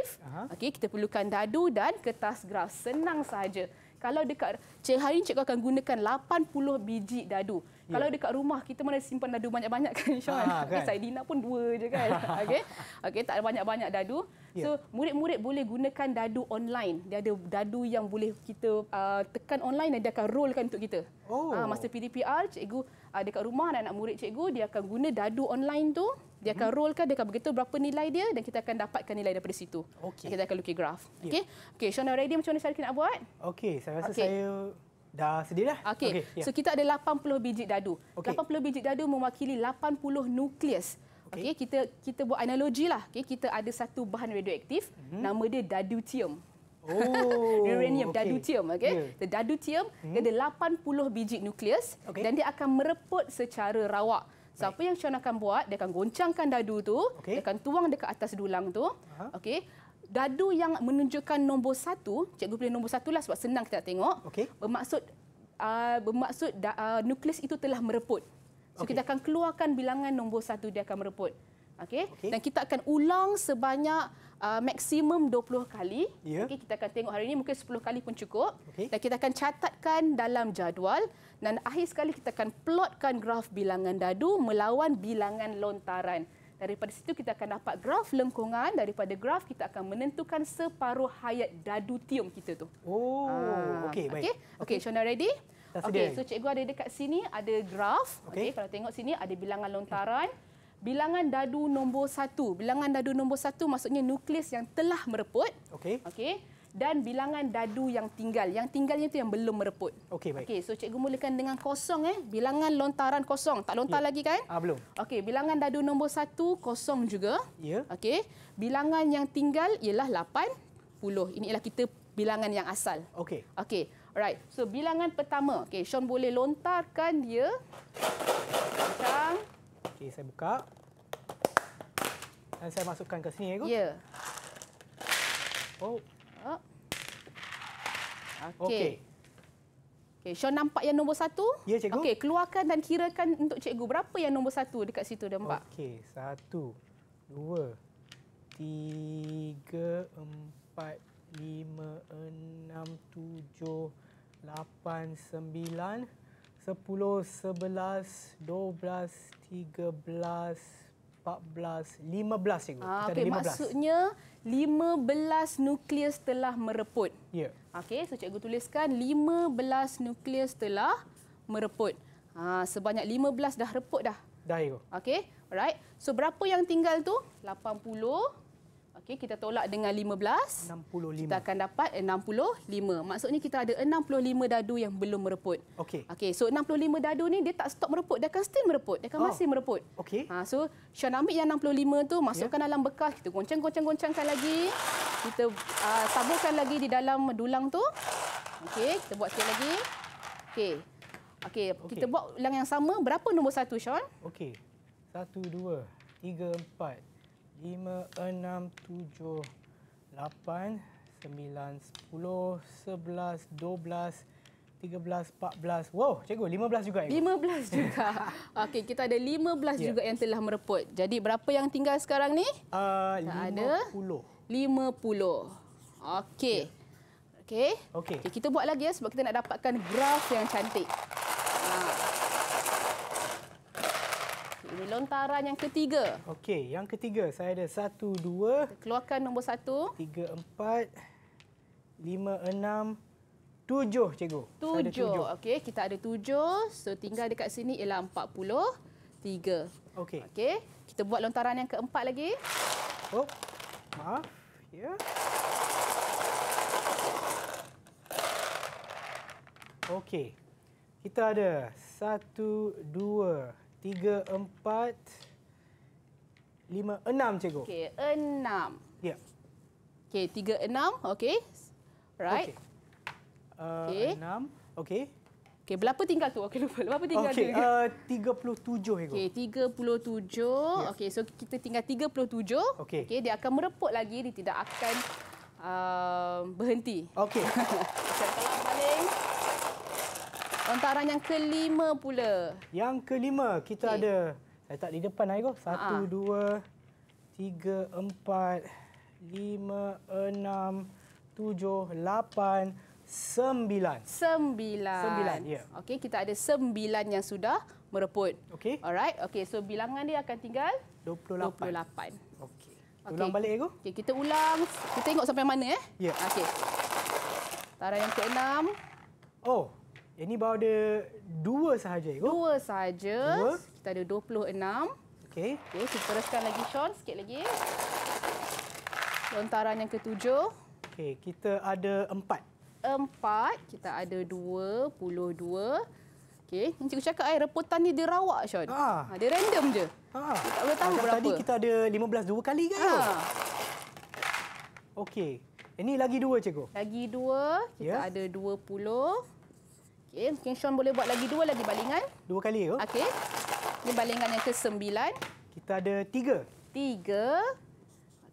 Okey, kita perlukan dadu dan kertas graf. Senang saja. Kalau dekat Cik Harin, cikgu akan gunakan 80 biji dadu. Ya. Kalau yeah. dekat rumah kita mana simpan dadu banyak-banyak kan Syah? Ha, kan? Saidina pun dua je kan. Okey. Okey, tak ada banyak-banyak dadu. Ya. So, murid-murid boleh gunakan dadu online. Dia ada dadu yang boleh kita uh, tekan online dan dia akan rollkan untuk kita. Oh. Uh, masa PDPR, cikgu uh, dekat rumah anak-anak murid cikgu, dia akan guna dadu online tu. Dia akan hmm. rollkan, dia akan beritahu berapa nilai dia dan kita akan dapatkan nilai daripada situ. Okay. Kita akan lukis graf. Yeah. Okey. Okey, Sean ready macam mana cara kita nak buat? Okey, saya rasa okay. saya Dah sedia dah. Okey. Okay, yeah. So kita ada 80 biji dadu. Okay. 80 biji dadu mewakili 80 nukleus. Okey, okay, kita kita buat analogi lah. Okey, kita ada satu bahan radioaktif mm-hmm. nama dia dadutium. Oh, uranium okay. dadutium, okay. Yeah. Dadutium mm-hmm. dia ada 80 biji nukleus okay. dan dia akan mereput secara rawak. So Baik. apa yang Sean akan buat, dia akan goncangkan dadu tu, okay. dia akan tuang dekat atas dulang tu. okay dadu yang menunjukkan nombor satu, cikgu pilih nombor satu lah sebab senang kita tengok. Okay. Bermaksud uh, bermaksud da, uh, nukleus itu telah mereput. So okay. kita akan keluarkan bilangan nombor satu dia akan mereput. Okey. Okay. Dan kita akan ulang sebanyak uh, maksimum 20 kali. Yeah. Okey, kita akan tengok hari ini mungkin 10 kali pun cukup. Okay. Dan kita akan catatkan dalam jadual dan akhir sekali kita akan plotkan graf bilangan dadu melawan bilangan lontaran. Daripada situ kita akan dapat graf lengkungan. Daripada graf kita akan menentukan separuh hayat dadu dadutium kita tu. Oh, ah. okey baik. Okey, okay. okay, Shona ready? Okey, so cikgu ada dekat sini ada graf. Okey, okay, kalau tengok sini ada bilangan lontaran. Bilangan dadu nombor satu. Bilangan dadu nombor satu maksudnya nukleus yang telah mereput. Okey. Okey dan bilangan dadu yang tinggal. Yang tinggalnya itu yang belum mereput. Okey, baik. Okey, so cikgu mulakan dengan kosong. eh, Bilangan lontaran kosong. Tak lontar ya. lagi kan? Ah, belum. Okey, bilangan dadu nombor satu kosong juga. Ya. Okey, bilangan yang tinggal ialah 80. Ini ialah kita bilangan yang asal. Okey. Okey, alright. So, bilangan pertama. Okey, Sean boleh lontarkan dia. Macam. Okey, saya buka. Dan saya masukkan ke sini, ya. Yeah. Oh. Okey. Okey, Sean nampak yang nombor satu? Ya, cikgu. Okey, keluarkan dan kirakan untuk cikgu. Berapa yang nombor satu dekat situ dia nampak? Okey, satu, dua, tiga, empat, lima, enam, tujuh, lapan, sembilan, sepuluh, sebelas, dua belas, tiga belas, 14, 15 cikgu. Ah, okay, 15. Maksudnya 15 nukleus telah mereput. Yeah. Okey, so cikgu tuliskan 15 nukleus telah mereput. Ha, sebanyak 15 dah reput dah. Dah, cikgu. Okey, alright. So, berapa yang tinggal tu? 80. Okey, kita tolak dengan 15. 65. Kita akan dapat 65. Maksudnya kita ada 65 dadu yang belum mereput. Okey. Okey, so 65 dadu ni dia tak stop mereput, dia akan still mereput. Dia akan oh. masih mereput. Okey. Ha, so Syan ambil yang 65 tu masukkan yeah. dalam bekas, kita goncang-goncang-goncangkan lagi. Kita uh, ah, taburkan lagi di dalam dulang tu. Okey, kita buat sekali lagi. Okey. Okey, okay. kita buat ulang yang sama. Berapa nombor satu, Sean? Okey. Satu, dua, tiga, empat, 5, 6, 7, 8, 9, 10, 11, 12, 13, 14. Wow, cikgu, 15 juga. Cikgu. 15 juga. Okey, kita ada 15 yeah. juga yang telah mereput. Jadi, berapa yang tinggal sekarang ni? Uh, ah, 50. Ada. 50. Okey. Yeah. Okey. Okay. Okay, kita buat lagi ya, sebab kita nak dapatkan graf yang cantik. Ini lontaran yang ketiga. Okey, yang ketiga saya ada satu, dua. Keluarkan nombor satu. Tiga, empat, lima, enam, tujuh cikgu. Tujuh. tujuh. Okey, kita ada tujuh. So, tinggal dekat sini ialah empat puluh tiga. Okey. Okey, kita buat lontaran yang keempat lagi. Oh, maaf. Ya. Yeah. Okey. Kita ada satu, dua, tiga, empat, lima, enam cikgu. Okey, enam. Ya. Yeah. Okey, tiga, enam. Okey. Right. Okey. Uh, okay. Enam. Okey. Okey, berapa tinggal tu? Okey, lupa. Berapa tinggal okay. tu? Uh, okey, tiga puluh tujuh. Okey, tiga puluh tujuh. Okey, so kita tinggal tiga puluh tujuh. Okey. Okay dia akan merepot lagi. Dia tidak akan uh, berhenti. Okey. Saya telah baling. Lontaran yang kelima pula. Yang kelima kita okay. ada. Saya di depan lagi kau. Satu, Aa. Ah. dua, tiga, empat, lima, enam, tujuh, lapan, sembilan. Sembilan. Sembilan, ya. Yeah. Okey, kita ada sembilan yang sudah mereput. Okey. Alright. Okey, so bilangan dia akan tinggal? 28. 28. Okey. Okay. Ulang balik, Ego. Okey, kita ulang. Kita tengok sampai mana, eh. Ya. Yeah. Okey. Tara yang keenam. Oh, yang ni baru ada dua sahaja, ego. Dua sahaja. Dua. Kita ada 26. Okey. Okey, kita teruskan lagi, Sean. Sikit lagi. Lontaran yang ketujuh. Okey, kita ada empat. Empat. Kita ada dua, puluh dua. Okey, cikgu cakap air eh, reputan ni dia rawak, Sean. Ah. Ha. dia random je. Ha. Tak boleh tahu Agak berapa. Tadi kita ada lima belas dua kali ke? Ha. Okey. Ini lagi dua, cikgu. Lagi dua. Kita yeah. ada puluh. Okey, mungkin Sean boleh buat lagi dua lagi balingan. Dua kali ya? Okey. Ini balingan yang ke sembilan. Kita ada tiga. Tiga.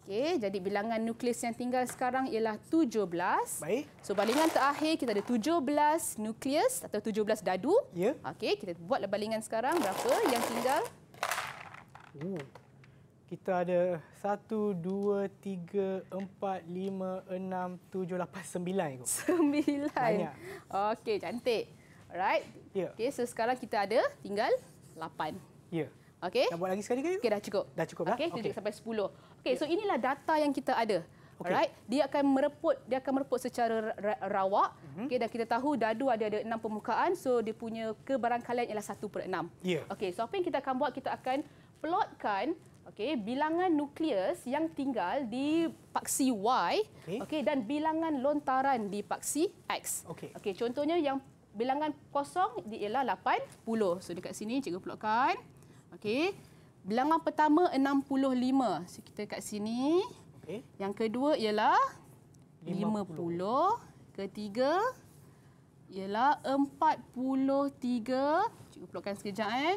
Okey, jadi bilangan nukleus yang tinggal sekarang ialah tujuh belas. Baik. So balingan terakhir kita ada tujuh belas nukleus atau tujuh belas dadu. Ya. Okey, kita buat balingan sekarang berapa yang tinggal? Ooh. Kita ada 1, 2, 3, 4, 5, 6, 7, 8, 9. Ikut. 9? Banyak. Okey, cantik. Alright. Yeah. Okay, so sekarang kita ada tinggal 8. Ya. Yeah. Okey. Nak buat lagi sekali ke? Okey, dah cukup. Dah cukup dah? Okey, kita okay. sampai 10. Okey, yeah. so inilah data yang kita ada. Okay. Alright. Dia akan mereput, dia akan mereput secara rawak. Mm -hmm. Okey, dan kita tahu dadu ada ada 6 permukaan, so dia punya kebarangkalian ialah 1/6. Yeah. Okey, so apa yang kita akan buat? Kita akan plotkan okey bilangan nukleus yang tinggal di paksi Y okey okay, dan bilangan lontaran di paksi X okey okey contohnya yang bilangan kosong ialah 80 so dekat sini cikgu plotkan okey bilangan pertama 65 so kita kat sini okey yang kedua ialah 50, 50. ketiga ialah 43 cikgu plotkan sekejap eh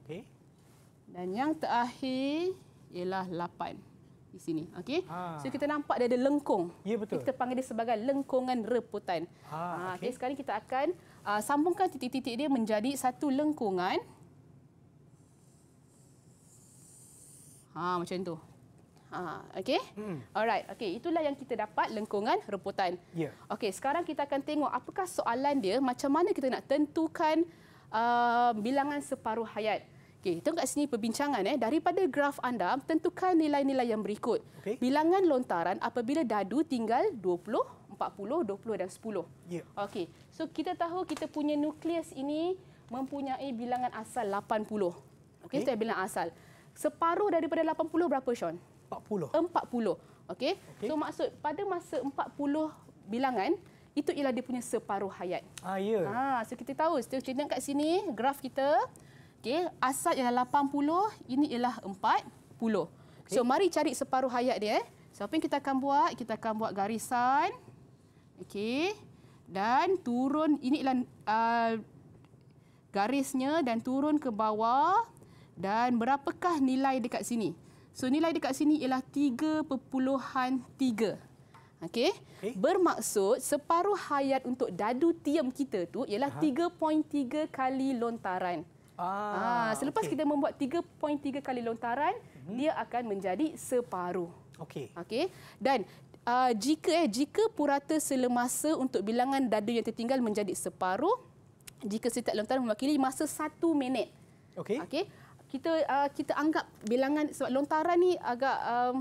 Dan yang terakhir ialah lapan di sini. okay? Ha. Ah. So kita nampak dia ada lengkung. Ya betul. Kita panggil dia sebagai lengkungan reputan. Ha, ah, ah, okey. Okay, sekarang kita akan uh, sambungkan titik-titik dia menjadi satu lengkungan. Ha macam tu. Ha okay. Hmm. Alright. okay. itulah yang kita dapat lengkungan reputan. Ya. Yeah. Okey, sekarang kita akan tengok apakah soalan dia, macam mana kita nak tentukan uh, bilangan separuh hayat. Okey, tengok sini perbincangan eh daripada graf anda tentukan nilai-nilai yang berikut. Okay. Bilangan lontaran apabila dadu tinggal 20, 40, 20 dan 10. Yeah. Okey. So kita tahu kita punya nukleus ini mempunyai bilangan asal 80. Okey, okay. tu bilangan asal. Separuh daripada 80 berapa Sean? 40. 40. Okey. Okay. So maksud pada masa 40 bilangan itu ialah dia punya separuh hayat. Ah ya. Yeah. Ha, so kita tahu, kita tengok kat sini graf kita Okey, asal ialah 80, ini ialah 40. Okay. So eh. mari cari separuh hayat dia eh. So apa yang kita akan buat? Kita akan buat garisan. Okey. Dan turun ini ialah uh, garisnya dan turun ke bawah dan berapakah nilai dekat sini? So nilai dekat sini ialah 3.3. Okey. Okay. Eh? Bermaksud separuh hayat untuk dadu tiem kita tu ialah 3.3 kali lontaran. Ah, ah selepas okay. kita membuat 3.3 kali lontaran, mm -hmm. dia akan menjadi separuh. Okey. Okey. Dan uh, jika eh jika purata selemasa untuk bilangan dadu yang tertinggal menjadi separuh, jika setiap lontaran mewakili masa 1 minit. Okey. Okey. Kita uh, kita anggap bilangan sebab lontaran ni agak um,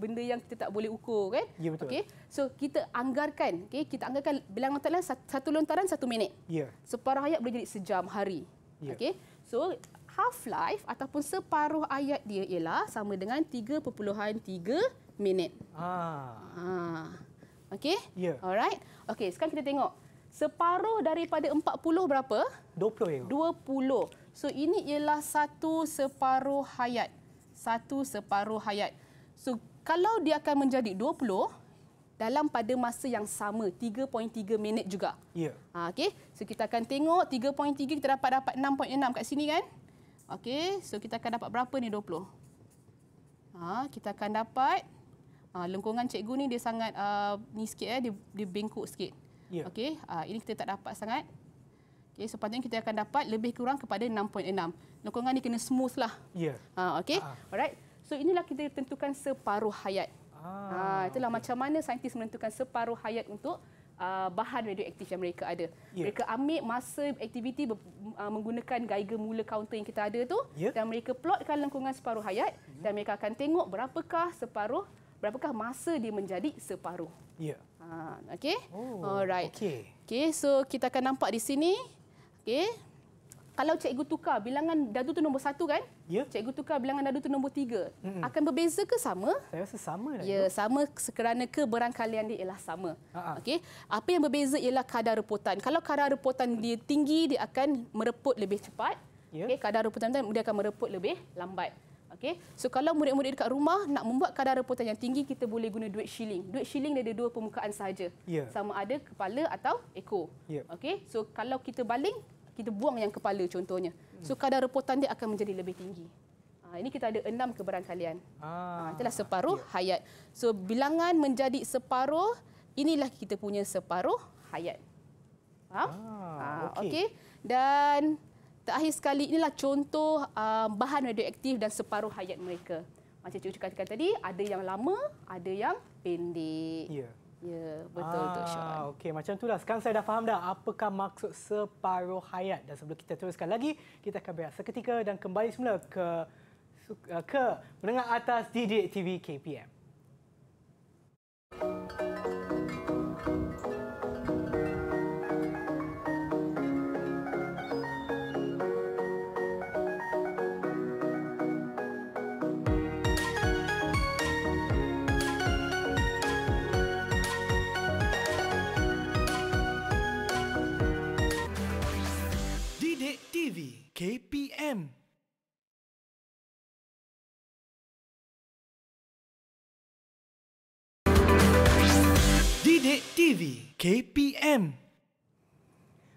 benda yang kita tak boleh ukur kan? Ya, Okey. So kita anggarkan, okey, kita anggarkan bilangan lontaran satu lontaran satu minit. Ya. Separuh hayat boleh jadi sejam hari. Yeah. Okey. So half life ataupun separuh ayat dia ialah sama dengan 3.3 minit. Ah. Ha. Ah. Okey? Ya. Yeah. Alright. Okey, sekarang kita tengok separuh daripada 40 berapa? 20 ya. 20. So ini ialah satu separuh hayat. Satu separuh hayat. So kalau dia akan menjadi 20, dalam pada masa yang sama 3.3 minit juga. Ya. Yeah. Ha, okey, so kita akan tengok 3.3 kita dapat dapat 6.6 kat sini kan? Okey, so kita akan dapat berapa ni 20? Ha, kita akan dapat ha, lengkungan cikgu ni dia sangat uh, ni sikit eh dia, dia bengkok sikit. Ya. Okey, uh, ini kita tak dapat sangat. Okey, so patutnya kita akan dapat lebih kurang kepada 6.6. Lengkungan ni kena smooth lah. Ya. Ha, okey. Ah. Alright. So inilah kita tentukan separuh hayat. Ha, itulah okay. macam mana saintis menentukan separuh hayat untuk uh, bahan radioaktif yang mereka ada. Yeah. Mereka ambil masa aktiviti ber, uh, menggunakan Geiger mula counter yang kita ada tu yeah. dan mereka plotkan lengkungan separuh hayat mm-hmm. dan mereka akan tengok berapakah separuh berapakah masa dia menjadi separuh. Ya. Yeah. Ha, okey. Oh, Alright. Okey. Okey, so kita akan nampak di sini. Okey kalau cikgu tukar bilangan dadu tu nombor satu kan? Ya. Cikgu tukar bilangan dadu tu nombor tiga. Mm-mm. Akan berbeza ke sama? Saya rasa sama. Lah ya, itu. sama kerana keberangkalian dia ialah sama. Okey. Apa yang berbeza ialah kadar reputan. Kalau kadar reputan dia tinggi, dia akan mereput lebih cepat. Ya. Okay, kadar reputan dia akan mereput lebih lambat. Okay. So kalau murid-murid dekat rumah nak membuat kadar reputan yang tinggi, kita boleh guna duit shilling. Duit shilling dia ada dua permukaan saja. Yeah. Sama ada kepala atau ekor. Yeah. Okey. So kalau kita baling, kita buang yang kepala contohnya. So kadar reputan dia akan menjadi lebih tinggi. Ha, ini kita ada enam keberangkalian. Ah. Ha, itulah separuh ya. hayat. So bilangan menjadi separuh, inilah kita punya separuh hayat. Ah, ha? Ha, okay. Dan terakhir sekali, inilah contoh um, bahan radioaktif dan separuh hayat mereka. Macam cikgu cakap tadi, ada yang lama, ada yang pendek. Yeah. Ya, betul ah, tu Sean. Okey, macam itulah. Sekarang saya dah faham dah apakah maksud separuh hayat. Dan sebelum kita teruskan lagi, kita akan berehat seketika dan kembali semula ke ke menengah atas Didik TV KPM. PM. Didik TV KPM.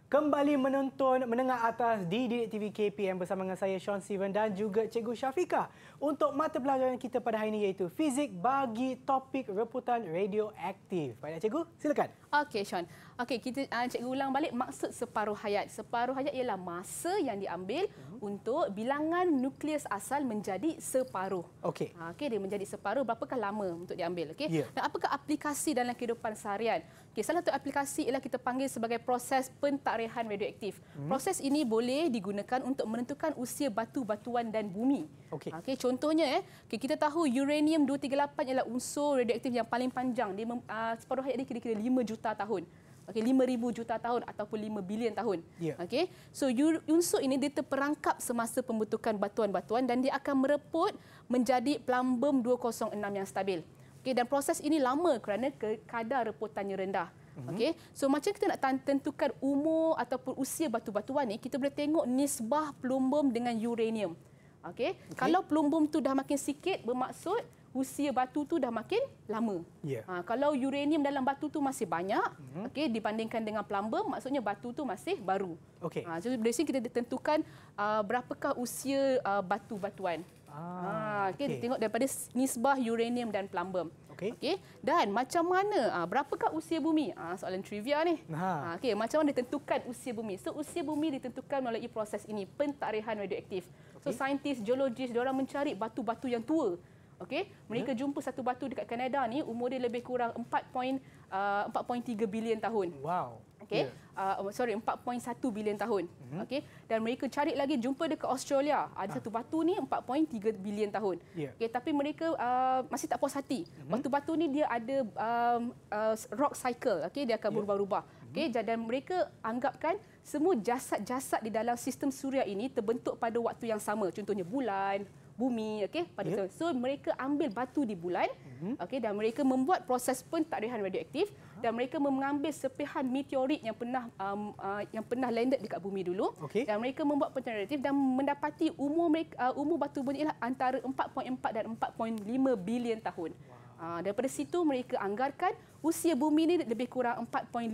Kembali menonton menengah atas di Didik TV KPM bersama dengan saya Sean Steven dan juga Cikgu Syafika untuk mata pelajaran kita pada hari ini iaitu fizik bagi topik reputan radioaktif. Baiklah Cikgu, silakan. Okey Sean, Okey, kita uh, cikgu ulang balik maksud separuh hayat. Separuh hayat ialah masa yang diambil uh-huh. untuk bilangan nukleus asal menjadi separuh. Okey. Uh, Okey, dia menjadi separuh berapakah lama untuk diambil? Okey. Yeah. Dan apakah aplikasi dalam kehidupan seharian? Okey, salah satu aplikasi ialah kita panggil sebagai proses pentarihan radioaktif. Uh-huh. Proses ini boleh digunakan untuk menentukan usia batu-batuan dan bumi. Okey. Okey, contohnya eh, okay, kita tahu uranium 238 ialah unsur radioaktif yang paling panjang. Dia uh, separuh hayat dia kira-kira 5 juta tahun. Okey 5000 juta tahun ataupun 5 bilion tahun. Yeah. Okey. So unsur ini dia terperangkap semasa pembentukan batuan-batuan dan dia akan mereput menjadi plumbum 206 yang stabil. Okey dan proses ini lama kerana kadar reputannya rendah. Mhm. Okey. So macam kita nak tentukan umur ataupun usia batu-batuan ni, kita boleh tengok nisbah plumbum dengan uranium. Okey. Okay. Kalau plumbum tu dah makin sikit bermaksud usia batu tu dah makin lama. Yeah. Ha, kalau uranium dalam batu tu masih banyak, mm-hmm. okey dibandingkan dengan plumber, maksudnya batu tu masih baru. Okey. Ha, jadi dari sini kita tentukan uh, berapakah usia uh, batu-batuan. Ah, ha, okey okay. tengok daripada nisbah uranium dan plumber. Okey. Okey. Dan macam mana uh, berapakah usia bumi? Ah soalan trivia ni. Ha. okey, macam mana ditentukan usia bumi? So usia bumi ditentukan melalui proses ini pentarihan radioaktif. So saintis, geologis, diorang mencari batu-batu yang tua. Okey, mereka yeah. jumpa satu batu dekat Kanada ni umur dia lebih kurang 4.4.3 uh, bilion tahun. Wow. Okey. Yeah. Uh, oh, sorry, 4.1 bilion tahun. Mm-hmm. Okey. Dan mereka cari lagi jumpa dekat Australia. Ada ha. satu batu ni 4.3 bilion tahun. Yeah. Okey, tapi mereka uh, masih tak puas hati. Mm-hmm. Batu-batu ni dia ada um, uh, rock cycle. Okey, dia akan ya. berubah-ubah. Yeah. Mhm. Okey, dan mereka anggapkan semua jasad-jasad di dalam sistem suria ini terbentuk pada waktu yang sama. Contohnya bulan, bumi okey pada yeah. so mereka ambil batu di bulan mm-hmm. okey dan mereka membuat proses pentadbiran radioaktif huh? dan mereka mengambil sepihan meteorit yang pernah um, uh, yang pernah landed dekat bumi dulu okay. dan mereka membuat pentadbiran radioaktif dan mendapati umur mereka, uh, umur batu bumi ialah antara 4.4 dan 4.5 bilion tahun wow. uh, daripada situ mereka anggarkan usia bumi ni lebih kurang 4.5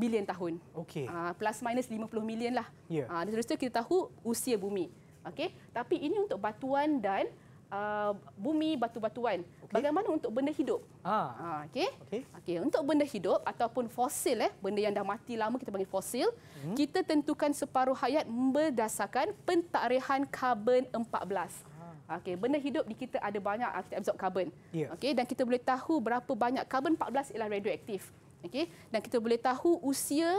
bilion tahun. Okey. Uh, plus minus 50 million lah. Ya. Yeah. Uh, terus kita tahu usia bumi. Okey, tapi ini untuk batuan dan uh, bumi batu-batuan. Okay. Bagaimana untuk benda hidup? Ah. Ah, okey. Okey, okay. untuk benda hidup ataupun fosil eh, benda yang dah mati lama kita panggil fosil, hmm. kita tentukan separuh hayat berdasarkan pentarihan karbon 14. Ah. Okey, benda hidup di kita ada banyak kita absorb karbon. Yes. Ya. Okey, dan kita boleh tahu berapa banyak karbon 14 ialah radioaktif. Okey, dan kita boleh tahu usia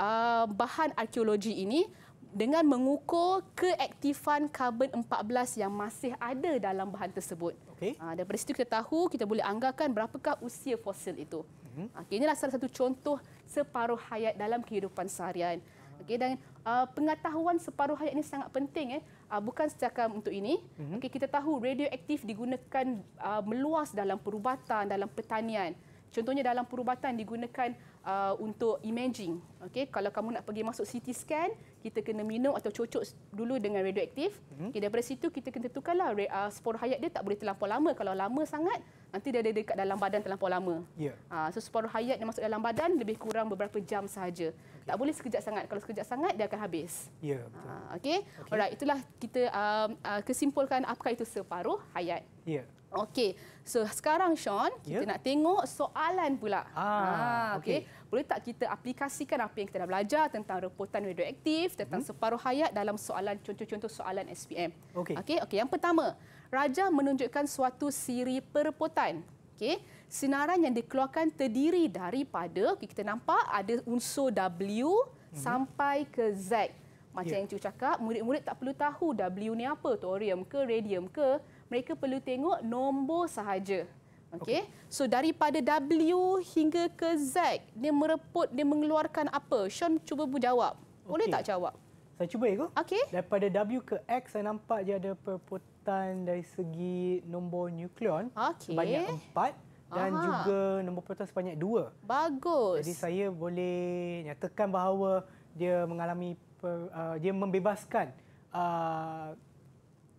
uh, bahan arkeologi ini dengan mengukur keaktifan karbon 14 yang masih ada dalam bahan tersebut. Okay. Ha, ah, daripada situ kita tahu kita boleh anggarkan berapakah usia fosil itu. Mm-hmm. Ah, okay, inilah salah satu contoh separuh hayat dalam kehidupan seharian. Okay, dan uh, pengetahuan separuh hayat ini sangat penting. Eh. Uh, bukan setakat untuk ini. Mm-hmm. Okay, kita tahu radioaktif digunakan uh, meluas dalam perubatan, dalam pertanian. Contohnya dalam perubatan digunakan uh, untuk imaging. Okey, kalau kamu nak pergi masuk CT scan, kita kena minum atau cocok dulu dengan radioaktif. Mhm. Okay, daripada situ kita kena tukarlah uh, spor hayat dia tak boleh terlampau lama. Kalau lama sangat, nanti dia ada dekat dalam badan terlampau lama. Yeah. Uh, so spor hayat yang masuk dalam badan lebih kurang beberapa jam sahaja. Okay. Tak boleh sekejap sangat. Kalau sekejap sangat, dia akan habis. Ya, yeah, uh, betul. Uh, Okey, okay. Alright, itulah kita uh, uh, kesimpulkan apakah itu separuh hayat. Ya. Yeah. Okey. So sekarang Sean, kita ya. nak tengok soalan pula. Ah, ha, okey. Okay. Boleh tak kita aplikasikan apa yang kita dah belajar tentang reportan radioaktif, tentang hmm. separuh hayat dalam soalan contoh-contoh soalan SPM. Okay, Okey, okay. yang pertama, raja menunjukkan suatu siri perepotan. okay? Sinaran yang dikeluarkan terdiri daripada okay, kita nampak ada unsur W hmm. sampai ke Z. Macam yeah. yang cikgu cakap, murid-murid tak perlu tahu W ni apa, thorium ke, radium ke, mereka perlu tengok nombor sahaja. Okey. So daripada W hingga ke Z, dia mereput, dia mengeluarkan apa? Sean cuba bu jawab. Boleh okay. tak jawab? Saya cuba ya, Okey. Daripada W ke X saya nampak dia ada perputaran dari segi nombor nukleon okay. sebanyak empat dan Aha. juga nombor proton sebanyak dua. Bagus. Jadi saya boleh nyatakan bahawa dia mengalami per, uh, dia membebaskan uh,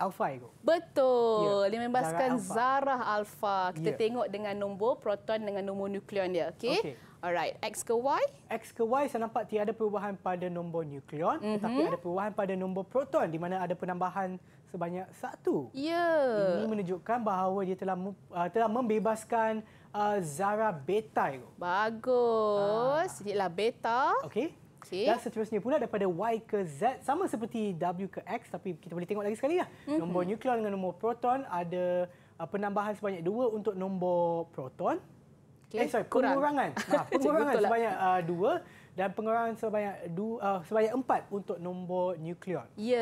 Alpha ego. Betul. Yeah. Dia membebaskan zarah alpha. Kita yeah. tengok dengan nombor proton dengan nombor nukleon dia. Okey. Okay. Alright. X ke Y? X ke Y saya nampak tiada perubahan pada nombor nukleon mm -hmm. tetapi ada perubahan pada nombor proton di mana ada penambahan sebanyak satu. Ya. Yeah. Ini menunjukkan bahawa dia telah uh, telah membebaskan uh, zarah beta ego. Bagus. Ah. Jadi lah beta. Okey. Okay. Dan seterusnya pula daripada Y ke Z sama seperti W ke X tapi kita boleh tengok lagi sekali lah. Mm-hmm. Nombor nukleon dengan nombor proton ada uh, penambahan sebanyak dua untuk nombor proton. Okay. Eh sorry, Kurang. pengurangan. Nah, pengurangan lah. sebanyak uh, dua dan pengurangan sebanyak dua uh, sebanyak empat untuk nombor nukleon. Ya.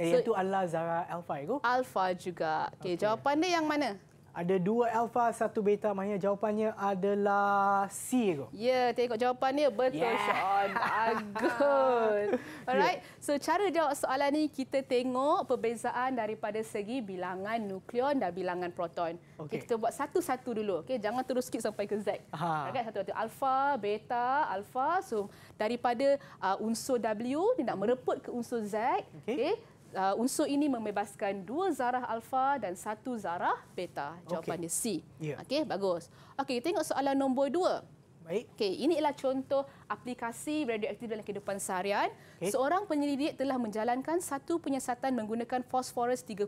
Yeah. Iaitu so, Allah Zara Alpha itu. Alpha juga. Okay, okay. Jawapan dia yang mana? Ada dua alfa, satu beta. Maknanya jawapannya adalah C. Ya, yeah, tengok jawapannya. Betul, yeah. Sean. Bagus. Alright. Yeah. So, cara jawab soalan ni kita tengok perbezaan daripada segi bilangan nukleon dan bilangan proton. Okay. Okay, kita buat satu-satu dulu. Okay, jangan terus skip sampai ke Z. Okay, satu-satu. Alfa, beta, alfa. So, daripada uh, unsur W, dia nak mereput ke unsur Z. Okay. okay uh, unsur ini membebaskan dua zarah alfa dan satu zarah beta. Jawapannya okay. C. Yeah. Okey, bagus. Okey, tengok soalan nombor dua. Baik. Okey, ini ialah contoh aplikasi radioaktif dalam kehidupan seharian. Okay. Seorang penyelidik telah menjalankan satu penyiasatan menggunakan fosforus 32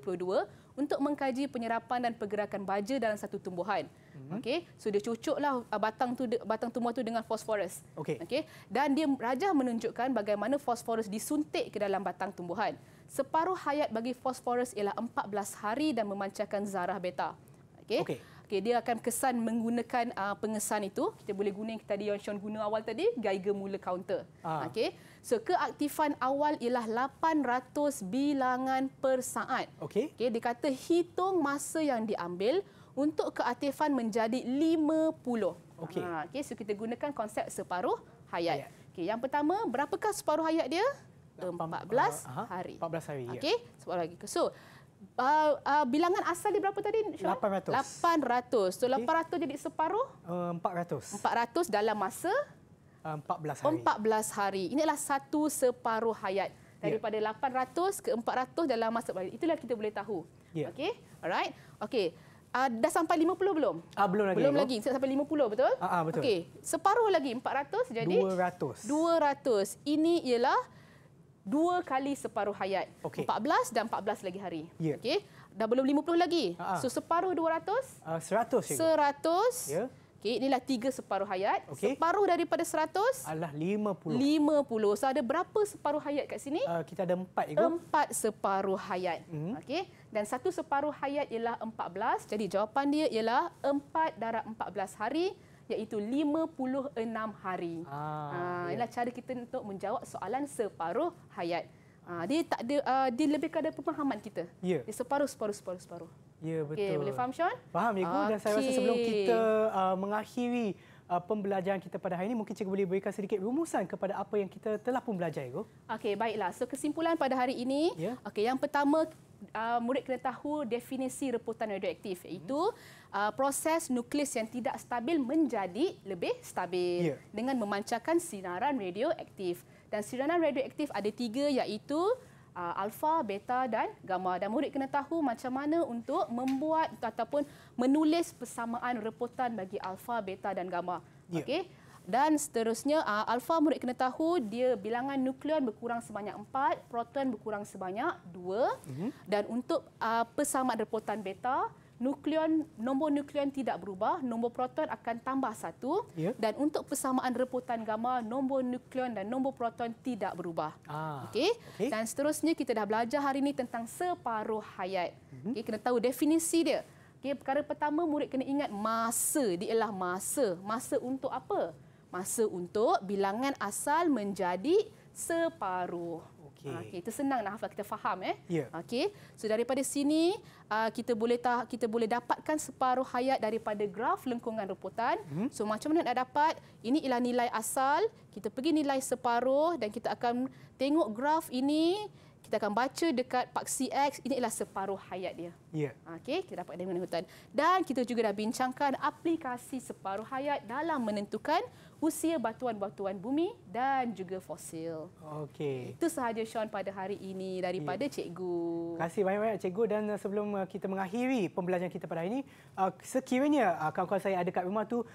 untuk mengkaji penyerapan dan pergerakan baja dalam satu tumbuhan. Mm-hmm. Okey, so dia cucuklah uh, batang tu batang tumbuhan tu dengan fosforus. Okey. Okay. Dan dia rajah menunjukkan bagaimana fosforus disuntik ke dalam batang tumbuhan separuh hayat bagi fosforus ialah 14 hari dan memancarkan zarah beta. Okey. Okay. Okay, dia akan kesan menggunakan uh, pengesan itu. Kita boleh guna yang tadi Yon Sean guna awal tadi, Geiger mula counter. Ah. Okey. So, keaktifan awal ialah 800 bilangan per saat. Okey. Okey. Dikata hitung masa yang diambil untuk keaktifan menjadi 50. Okay. Ha, okay. So, kita gunakan konsep separuh hayat. Yeah. Okay, yang pertama, berapakah separuh hayat dia? 14 hari. 14 hari. Ya. Okey, sebab lagi. So, Uh, uh, bilangan asal dia berapa tadi? Syuan? 800. 800. So, 800 okay. jadi separuh? Uh, 400. 400 dalam masa? Uh, 14 hari. 14 hari. Ini adalah satu separuh hayat. Ya. Daripada yeah. 800 ke 400 dalam masa. Itulah kita boleh tahu. Yeah. Okey? Alright? Okey. Uh, dah sampai 50 belum? Uh, belum lagi. Belum lagi. Sampai 50 betul? Ah uh, betul. Okey. Separuh lagi 400 jadi? 200. 200. Ini ialah dua kali separuh hayat. Okay. 14 dan 14 lagi hari. Yeah. Okey. Dah belum 50 lagi. Uh-huh. So separuh 200? Uh, 100 cikgu. 100. Ya. Okey, inilah tiga separuh hayat. Okay. Separuh daripada 100? Alah 50. 50. So ada berapa separuh hayat kat sini? Uh, kita ada empat, Igo. Empat separuh hayat. Mm. Okey. Dan satu separuh hayat ialah 14. Jadi jawapan dia ialah 4 darab 14 hari iaitu 56 hari. Ah, uh, ah, inilah cara kita untuk menjawab soalan separuh hayat. Uh, dia tak ada uh, dia lebih kepada pemahaman kita. Yeah. Dia separuh separuh separuh separuh. Ya yeah, betul. Okay, boleh faham Sean? Faham ya okay. dan saya rasa sebelum kita uh, mengakhiri uh, pembelajaran kita pada hari ini mungkin cikgu boleh berikan sedikit rumusan kepada apa yang kita telah pun belajar ya. Okey baiklah. So kesimpulan pada hari ini yeah. okey yang pertama uh, murid kena tahu definisi reputan radioaktif iaitu uh, proses nukleus yang tidak stabil menjadi lebih stabil yeah. dengan memancarkan sinaran radioaktif dan sinaran radioaktif ada tiga iaitu uh, alfa, beta dan gamma dan murid kena tahu macam mana untuk membuat ataupun menulis persamaan reputan bagi alfa, beta dan gamma yeah. okey dan seterusnya, uh, ah, alfa murid kena tahu dia bilangan nukleon berkurang sebanyak 4, proton berkurang sebanyak 2. Uh-huh. Mhm. Dan untuk uh, pesamat reportan beta, nukleon nombor nukleon tidak berubah, nombor proton akan tambah 1. Yeah. Dan untuk persamaan reportan gamma, nombor nukleon dan nombor proton tidak berubah. Ah. Okay? Okay. Dan seterusnya, kita dah belajar hari ini tentang separuh hayat. Uh-huh. Mhm. Okay, kena tahu definisi dia. Okay, perkara pertama, murid kena ingat masa. Dia ialah masa. Masa untuk apa? masa untuk bilangan asal menjadi separuh. Okey. Ah, okey, itu senang nak hafal kita faham eh. Yeah. Okey. So daripada sini uh, kita boleh tah kita boleh dapatkan separuh hayat daripada graf lengkungan rumputan. Mm-hmm. So macam mana nak dapat? Ini ialah nilai asal, kita pergi nilai separuh dan kita akan tengok graf ini kita akan baca dekat paksi X, ini ialah separuh hayat dia. Yeah. Okey, kita dapat dengan hutan. Dan kita juga dah bincangkan aplikasi separuh hayat dalam menentukan usia batuan-batuan bumi dan juga fosil. Okey. Itu sahaja Sean pada hari ini daripada yeah. cikgu. Terima kasih banyak-banyak cikgu dan uh, sebelum uh, kita mengakhiri pembelajaran kita pada hari ini, uh, sekiranya kawan-kawan saya ada kat rumah tu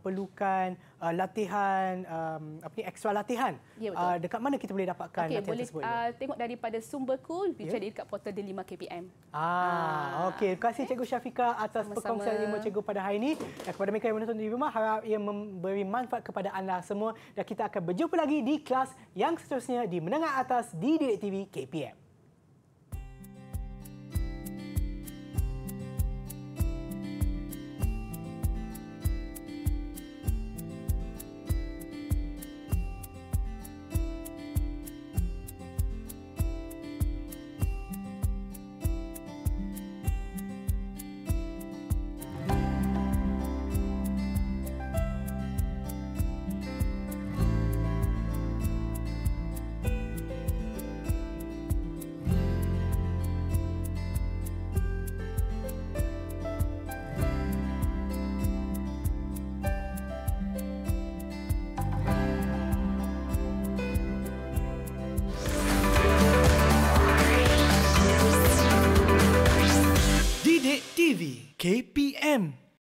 perlukan latihan um, apa ni ekstra latihan. Yeah, dekat mana kita boleh dapatkan okay, latihan boleh, tersebut? Okey, boleh tengok daripada sumber cool dicari yeah. dekat portal D5KPM. Ah, ah, okey. Terima kasih okay. cikgu Syafika atas perkongsian ilmu cikgu pada hari ini. Dan eh, kepada mereka yang menonton di rumah, harap ia memberi manfaat kepada anda semua dan kita akan berjumpa lagi di kelas yang seterusnya di menengah atas di Direk TV KPM.